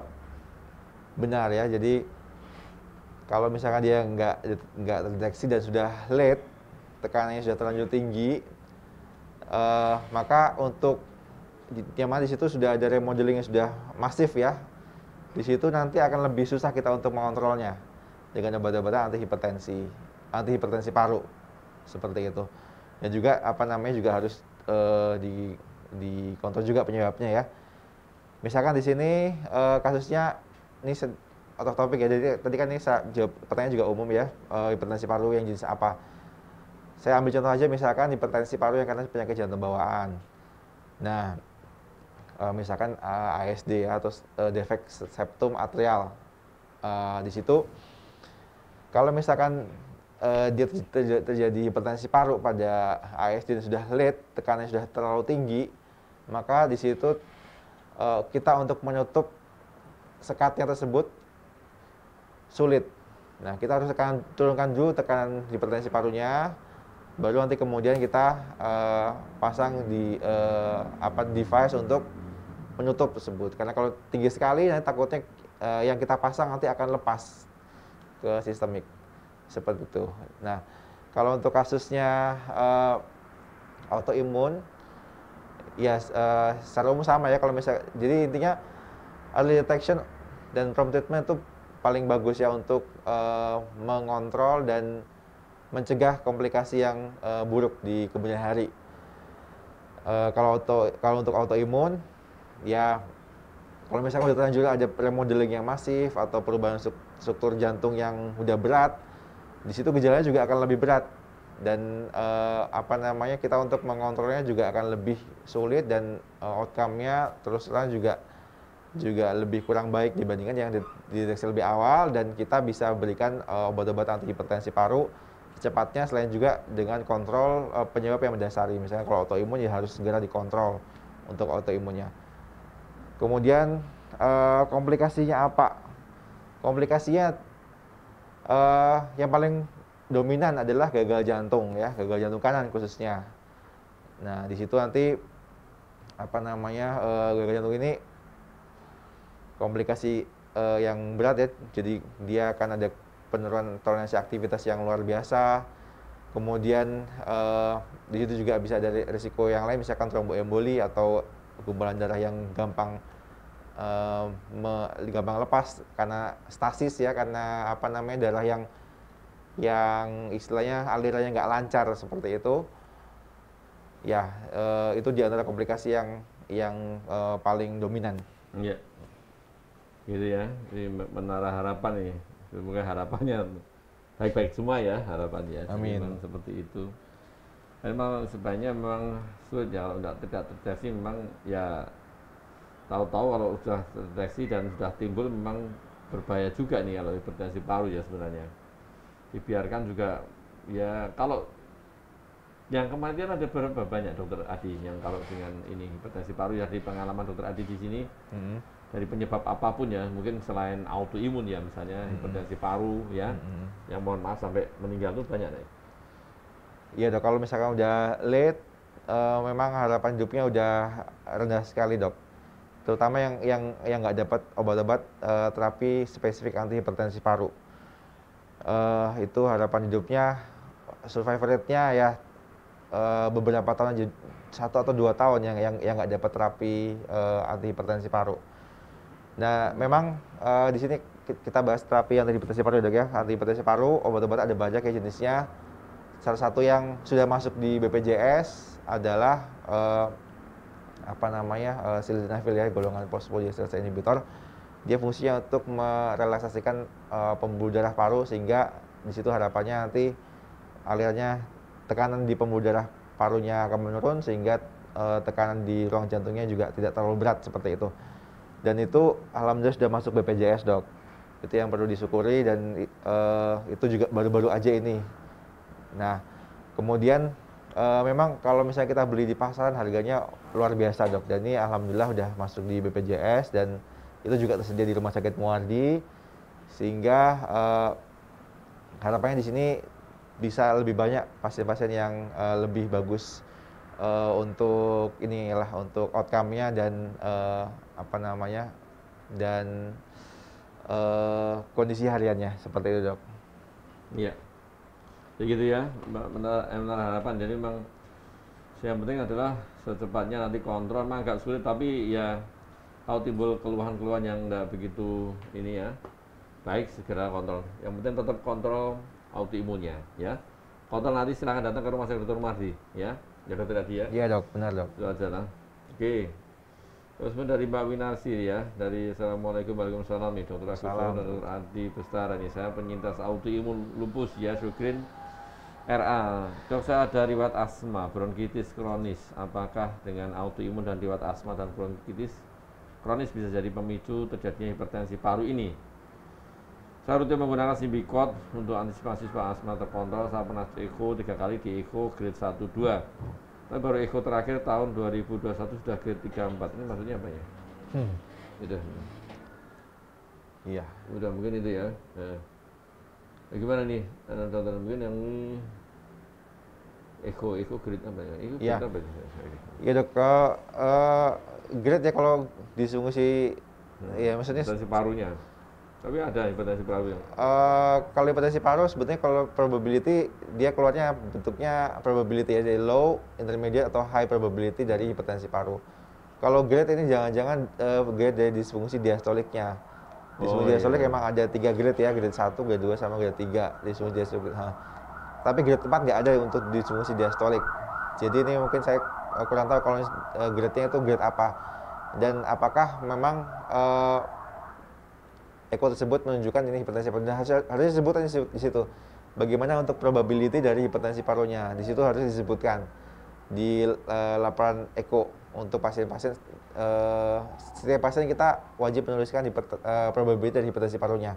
benar ya. Jadi kalau misalkan dia nggak nggak terdeteksi dan sudah late tekanannya sudah terlanjur tinggi uh, maka untuk yang mana di situ sudah ada remodeling yang sudah masif ya di situ nanti akan lebih susah kita untuk mengontrolnya dengan obat-obatan anti hipertensi anti hipertensi paru seperti itu dan juga apa namanya juga harus uh, di dikontrol juga penyebabnya ya misalkan di sini uh, kasusnya ini out of ya. Jadi tadi kan ini saya pertanyaan juga umum ya, uh, hipertensi paru yang jenis apa. Saya ambil contoh aja misalkan hipertensi paru yang karena penyakit jantung bawaan. Nah, uh, misalkan uh, eh, ASD ya, atau uh, defect septum atrial. Uh, di situ kalau misalkan uh, dia terjadi, terjadi hipertensi paru pada ASD yang sudah late, tekanan sudah terlalu tinggi, maka di situ uh, kita untuk menutup sekatnya tersebut sulit. Nah, kita harus tekan, turunkan dulu tekanan hipertensi parunya, baru nanti kemudian kita uh, pasang di uh, apa device untuk penutup tersebut. Karena kalau tinggi sekali, nanti takutnya uh, yang kita pasang nanti akan lepas ke sistemik seperti itu. Nah, kalau untuk kasusnya uh, autoimun, ya uh, secara umum sama ya. Kalau misalnya, jadi intinya early detection dan prompt treatment itu paling bagus ya untuk uh, mengontrol dan mencegah komplikasi yang uh, buruk di kemudian hari. Uh, kalau auto kalau untuk autoimun ya kalau misalnya udah terlanjur ada remodeling yang masif atau perubahan struktur jantung yang udah berat, di situ gejalanya juga akan lebih berat dan uh, apa namanya kita untuk mengontrolnya juga akan lebih sulit dan uh, outcome-nya terus terang juga juga lebih kurang baik dibandingkan yang dideteksi lebih awal dan kita bisa berikan eh, obat-obatan anti hipertensi paru secepatnya selain juga dengan kontrol uh, penyebab yang mendasari misalnya kalau autoimun ya harus segera dikontrol untuk autoimunnya kemudian uh, komplikasinya apa komplikasinya uh, yang paling dominan adalah gagal jantung ya gagal jantung kanan khususnya nah di situ nanti apa namanya uh, gagal jantung ini komplikasi uh, yang berat ya. Jadi dia akan ada penurunan toleransi aktivitas yang luar biasa. Kemudian uh, di situ juga bisa ada risiko yang lain misalkan tromboemboli atau gumpalan darah yang gampang uh, gampang lepas karena stasis ya karena apa namanya darah yang yang istilahnya alirannya nggak lancar seperti itu. Ya, uh, itu di antara komplikasi yang yang uh, paling dominan. Yeah gitu ya ini menara harapan nih semoga harapannya baik-baik semua ya harapannya amin seperti itu memang sebenarnya memang sulit ya kalau tidak terdeteksi memang ya tahu-tahu kalau sudah terdeteksi dan sudah timbul memang berbahaya juga nih kalau hipertensi paru ya sebenarnya dibiarkan juga ya kalau yang kematian ada berapa banyak dokter Adi yang kalau dengan ini hipertensi paru ya di pengalaman dokter Adi di sini mm -hmm dari penyebab apapun ya mungkin selain autoimun ya misalnya hmm. hipertensi paru ya hmm. hmm. yang mohon maaf sampai meninggal tuh banyak nih iya dok kalau misalkan udah late uh, memang harapan hidupnya udah rendah sekali dok terutama yang yang yang nggak dapat obat-obat uh, terapi spesifik anti hipertensi paru uh, itu harapan hidupnya survival rate-nya ya uh, beberapa tahun satu atau dua tahun yang yang yang nggak dapat terapi uh, anti hipertensi paru Nah, memang uh, di sini kita bahas terapi yang hipertensi paru ya ya. Anti hipertensi paru obat obatan ada banyak ya jenisnya. Salah satu yang sudah masuk di BPJS adalah uh, apa namanya uh, sildenafil ya golongan fosfodiesterase inhibitor. Dia fungsinya untuk merelaksasikan uh, pembuluh darah paru sehingga di situ harapannya nanti alirannya tekanan di pembuluh darah parunya akan menurun sehingga uh, tekanan di ruang jantungnya juga tidak terlalu berat seperti itu dan itu alhamdulillah sudah masuk BPJS dok itu yang perlu disyukuri dan uh, itu juga baru-baru aja ini nah kemudian uh, memang kalau misalnya kita beli di pasaran harganya luar biasa dok dan ini alhamdulillah sudah masuk di BPJS dan itu juga tersedia di rumah sakit Muardi sehingga uh, harapannya di sini bisa lebih banyak pasien-pasien yang uh, lebih bagus uh, untuk inilah untuk outcome-nya dan apa namanya dan uh, kondisi hariannya seperti itu dok. Iya, begitu ya, gitu ya eh, benar harapan. Jadi memang yang penting adalah secepatnya nanti kontrol, memang agak sulit tapi ya kalau timbul keluhan-keluhan yang tidak begitu ini ya baik segera kontrol. Yang penting tetap kontrol autoimunnya ya. Kontrol nanti silahkan datang ke rumah sakit Dr. Mardi ya. Jaga dokter tadi ya. Iya dok, benar dok. Itu aja Oke. Okay. Terus dari Mbak Winarsi ya, dari Assalamualaikum warahmatullahi wabarakatuh. Dr. Agus dan Dr. Adi Bestara nih, saya penyintas autoimun lupus ya, Sugrin RA. Dok saya ada riwayat asma, bronkitis kronis. Apakah dengan autoimun dan riwayat asma dan bronkitis kronis bisa jadi pemicu terjadinya hipertensi paru ini? Saya rutin menggunakan Simbicort untuk antisipasi asma terkontrol. Saya pernah echo tiga kali di echo grade 1 2 tapi baru Eko terakhir tahun 2021 sudah grade 34. Ini maksudnya apa ya? Hmm. Iya. Udah mungkin itu ya. Nah. nah gimana nih ada eh, anak mungkin yang Eko, Eko grade apa ya? Eko ya. apa ya? Iya dok, uh, grade ya kalau di sungguh sih, nah, ya maksudnya. Dan parunya. Tapi ada hipertensi paru ya? Uh, eh, kalau hipertensi paru sebetulnya kalau probability dia keluarnya bentuknya probability dari low, intermediate atau high probability dari hipertensi paru. Kalau grade ini jangan-jangan uh, grade dari disfungsi diastoliknya. Disfungsi oh, iya. diastolik iya. emang ada tiga grade ya, grade 1, grade 2, sama grade 3. Disfungsi diastolik. Ha. Tapi grade 4 nggak ada untuk disfungsi diastolik. Jadi ini mungkin saya eh, kurang tahu kalau grade-nya itu grade apa. Dan apakah memang uh, Eko tersebut menunjukkan ini hipertensi paru. Harus harus disebutkan di situ. Bagaimana untuk probability dari hipertensi parunya? Di situ harus disebutkan di uh, laporan eko untuk pasien-pasien uh, setiap pasien kita wajib menuliskan di uh, eh, probability dari hipertensi parunya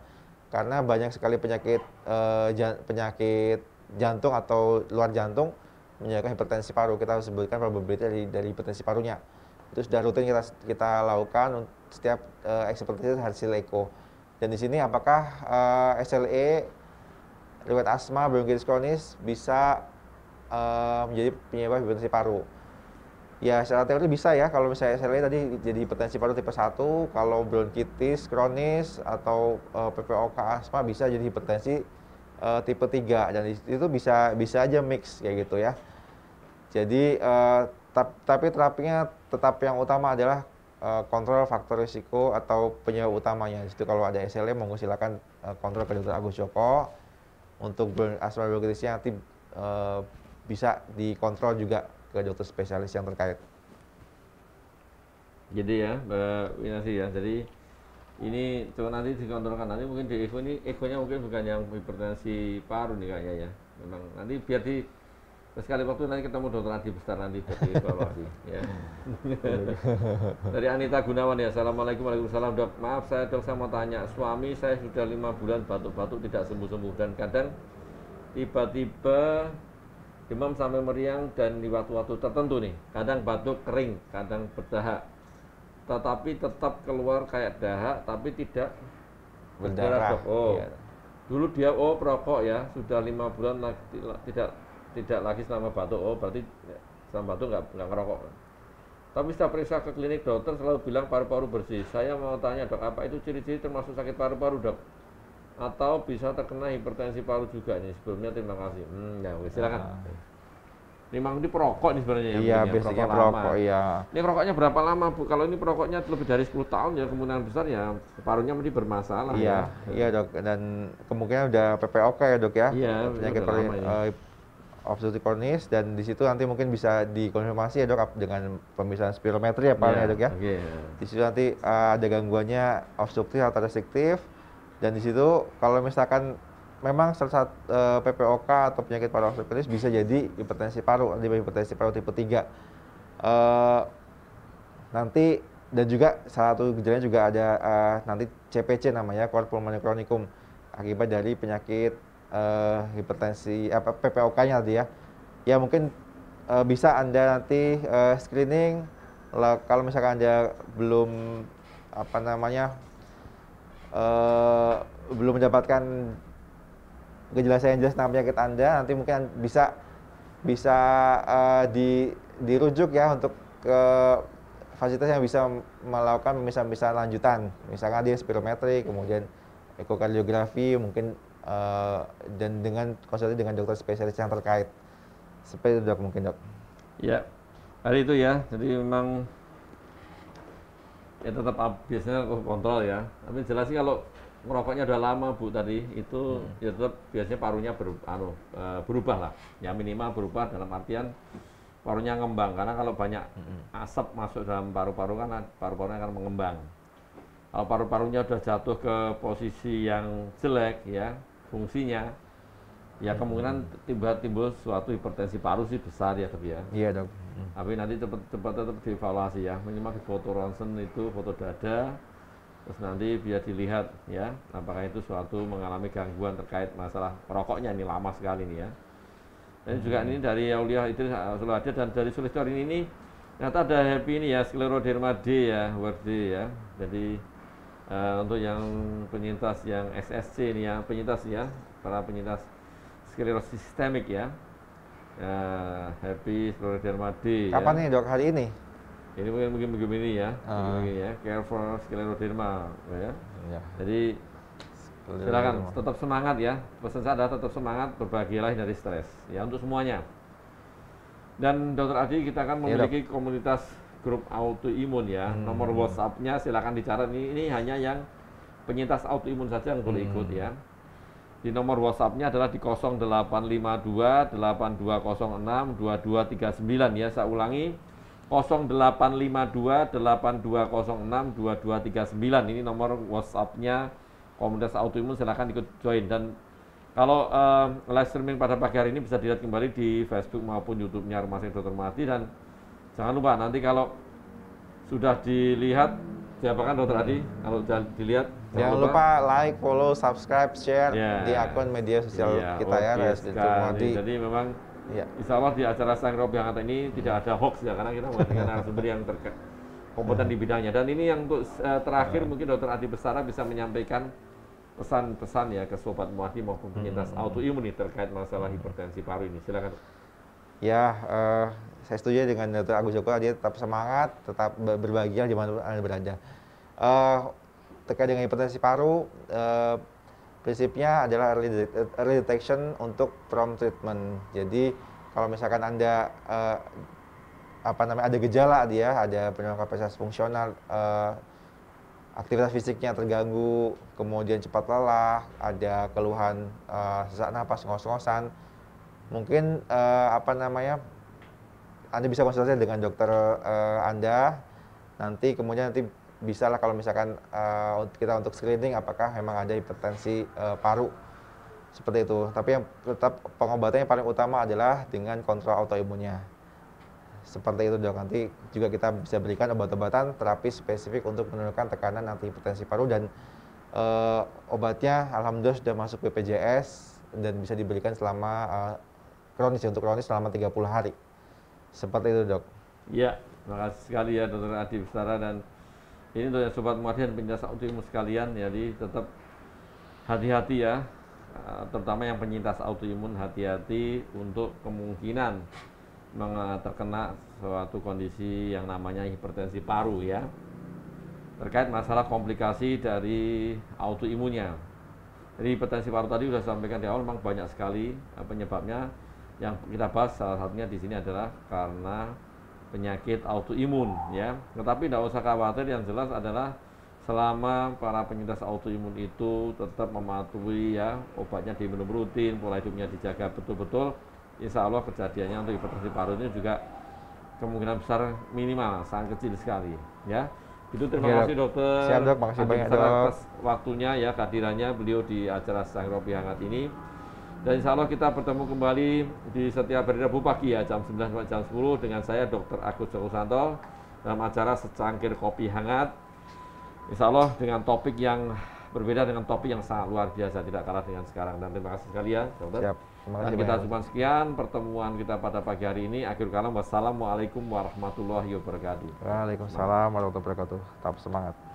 karena banyak sekali penyakit uh, jan, penyakit jantung atau luar jantung menyebabkan hipertensi paru kita harus sebutkan probability dari, dari hipertensi parunya itu sudah rutin kita kita lakukan setiap uh, hasil eko dan di sini apakah uh, eh, SLE e riwayat asma bronkitis kronis bisa uh, menjadi penyebab hipertensi paru? Ya secara teori bisa ya kalau misalnya SLE tadi jadi hipertensi paru tipe 1, kalau bronkitis kronis atau uh, eh, PPOK asma bisa jadi hipertensi uh, tipe 3 dan itu bisa bisa aja mix kayak gitu ya. Jadi uh, tapi terapinya tetap yang utama adalah Eh, kontrol faktor risiko atau penyebab utamanya. Jadi kalau ada SLE monggo silakan eh, kontrol ke dokter Agus Joko untuk asma bronkitisnya nanti eh, bisa dikontrol juga ke dokter spesialis yang terkait. Jadi gitu ya, Mbak Winasi ya. Jadi ini coba nanti dikontrolkan nanti mungkin di echo ini nya mungkin bukan yang hipertensi paru nih kayaknya ya. Memang nanti biar di sekali waktu nanti ketemu dokter Adi Besar nanti dari evaluasi. ya. dari Anita Gunawan ya, Assalamualaikum Waalaikumsalam dok. Maaf saya dok, saya mau tanya, suami saya sudah lima bulan batuk-batuk tidak sembuh-sembuh dan kadang tiba-tiba demam sampai meriang dan di waktu-waktu tertentu nih, kadang batuk kering, kadang berdahak. Tetapi tetap keluar kayak dahak, tapi tidak berdarah. Oh. Iya. Dulu dia oh perokok ya, sudah lima bulan tidak tidak lagi selama batuk oh berarti selama batuk nggak nggak ngerokok tapi setelah periksa ke klinik dokter selalu bilang paru-paru bersih saya mau tanya dok apa itu ciri-ciri termasuk sakit paru-paru dok atau bisa terkena hipertensi paru juga nih sebelumnya terima kasih hmm ya silakan ah. Ini memang ini perokok nih sebenarnya ya, Iya, ya, biasanya perokok, perokok iya. Ini perokoknya berapa lama, Bu? Kalau ini perokoknya lebih dari 10 tahun ya kemungkinan besar ya parunya mesti bermasalah iya, ya. Iya, Dok. Dan kemungkinan udah PPOK ya, Dok ya. Iya, penyakit paru ya. Eh, obstruktif kornis dan di situ nanti mungkin bisa dikonfirmasi ya dok dengan pemeriksaan spirometri ya paling iya, yeah, ya dok ya. Okay. Iya. Di situ nanti uh, ada gangguannya obstruktif atau restriktif dan di situ kalau misalkan memang salah satu uh, eh, PPOK atau penyakit paru obstruktif bisa jadi hipertensi paru, hipertensi paru tipe 3. Uh, eh, nanti dan juga salah satu gejalanya juga ada uh, nanti CPC namanya core chronicum akibat dari penyakit uh, hipertensi apa PPOK-nya tadi ya. Ya mungkin uh, bisa Anda nanti uh, screening lah kalau misalkan Anda belum apa namanya uh, belum mendapatkan kejelasan yang jelas tentang penyakit Anda nanti mungkin bisa bisa uh, di dirujuk ya untuk ke fasilitas yang bisa melakukan pemisahan-pemisahan lanjutan misalkan dia spirometri kemudian ekokardiografi mungkin uh, dan dengan konsultasi dengan dokter spesialis yang terkait. Seperti itu dok mungkin dok. Ya, hari itu ya. Jadi memang ya tetap biasanya kontrol ya. Tapi jelas sih kalau merokoknya udah lama bu tadi itu hmm. ya tetap biasanya parunya berubah, anu, eh, berubah lah. Ya minimal berubah dalam artian parunya ngembang karena kalau banyak hmm. asap masuk dalam paru-paru kan paru-parunya akan mengembang. Kalau paru-parunya udah jatuh ke posisi yang jelek ya fungsinya ya hmm. kemungkinan tiba tiba suatu hipertensi paru sih besar ya tapi ya iya dok hmm. tapi nanti cepat cepat tetap dievaluasi ya minimal di foto ronsen itu foto dada terus nanti biar dilihat ya apakah itu suatu mengalami gangguan terkait masalah rokoknya ini lama sekali nih ya dan juga hmm. ini dari Yaulia Idris ada dan dari Sulistorin ini ternyata ada happy ini ya skleroderma D ya Word ya jadi Eh, untuk yang penyintas yang SSC ini ya, penyintas ya, para penyintas sklerosis sistemik ya. Eh, ya happy Scleroderma D. Kapan ya. nih dok? Hari ini? Ini mungkin mungkin begini ya, uh. begini ya. Care for Scleroderma ya. ya. Jadi silakan tetap semangat ya. Pesan saya adalah tetap semangat, berbahagialah dari stres ya untuk semuanya. Dan Dokter Adi kita akan ya, memiliki ya, komunitas grup autoimun ya. Hmm. Nomor WhatsApp-nya silakan dicatat. Ini, ini hanya yang penyintas autoimun saja yang boleh hmm. ikut ya. Di nomor WhatsApp-nya adalah di 0852 8206 2239 ya. Saya ulangi 0852 8206 2239 ini nomor WhatsApp-nya komunitas autoimun silahkan ikut join dan kalau uh, live streaming pada pagi hari ini bisa dilihat kembali di Facebook maupun YouTube-nya Rumah Sakit Dr. Mati dan Jangan lupa nanti kalau sudah dilihat kan dokter Adi kalau sudah dilihat jangan, lupa. lupa like, follow, subscribe, share yeah. di akun media sosial yeah, kita okay, ya RSD Jadi memang yeah. Insya Allah di acara Sang Rob yang kata ini tidak ada hoax ya karena kita menghadirkan narasumber yang terkait kompeten di bidangnya. Dan ini yang untuk uh, terakhir iya. mungkin Dokter Adi Besara bisa menyampaikan pesan-pesan ya ke Sobat Muadi maupun penyintas hmm. autoimun terkait masalah hipertensi paru ini. Silakan. Ya, uh, saya setuju ya dengan Dr. Agus Joko dia tetap semangat, tetap berbahagia di mana Anda berada. Uh, terkait dengan hipertensi paru, uh, prinsipnya adalah early, early detection untuk prompt treatment. Jadi kalau misalkan Anda uh, apa namanya ada gejala dia, ada penurunan kapasitas fungsional, uh, aktivitas fisiknya terganggu, kemudian cepat lelah, ada keluhan uh, sesak napas, ngos-ngosan, mungkin uh, apa namanya anda bisa konsultasi dengan dokter uh, Anda. Nanti kemudian nanti bisa lah kalau misalkan uh, kita untuk screening apakah memang ada hipertensi uh, paru seperti itu. Tapi yang tetap pengobatannya paling utama adalah dengan kontrol autoimunnya. Seperti itu dok. Nanti juga kita bisa berikan obat-obatan terapi spesifik untuk menurunkan tekanan anti hipertensi paru dan uh, obatnya alhamdulillah sudah masuk BPJS dan bisa diberikan selama uh, kronis untuk kronis selama 30 hari. Seperti itu dok. Ya, terima kasih sekali ya Dokter Adi Bistara dan ini untuk ya sobat dan penyintas autoimun sekalian, jadi tetap hati-hati ya, eh, terutama yang penyintas autoimun hati-hati untuk kemungkinan terkena suatu kondisi yang namanya hipertensi paru ya terkait masalah komplikasi dari autoimunnya. Jadi hipertensi paru tadi sudah sampaikan di awal memang banyak sekali eh, penyebabnya yang kita bahas salah satunya di sini adalah karena penyakit autoimun ya. Tetapi tidak usah khawatir yang jelas adalah selama para penyintas autoimun itu tetap mematuhi ya obatnya diminum rutin, pola hidupnya dijaga betul-betul, insya Allah kejadiannya untuk hipertensi paru ini juga kemungkinan besar minimal, sangat kecil sekali ya. Itu terima kasih dokter. Siap dok, makasih banyak dok. waktunya ya kehadirannya beliau di acara Sang Ropi Hangat ini. Dan insya Allah kita bertemu kembali di setiap hari Rabu pagi ya jam 9 sampai jam 10 dengan saya Dr. Agus Joko Santo dalam acara secangkir kopi hangat. Insya Allah dengan topik yang berbeda dengan topik yang sangat luar biasa tidak kalah dengan sekarang dan terima kasih sekali ya dokter. Siap. kasih. kita cuma sekian pertemuan kita pada pagi hari ini. Akhir kalam wassalamualaikum warahmatullahi wabarakatuh. Waalaikumsalam warahmatullahi wabarakatuh. Tetap semangat.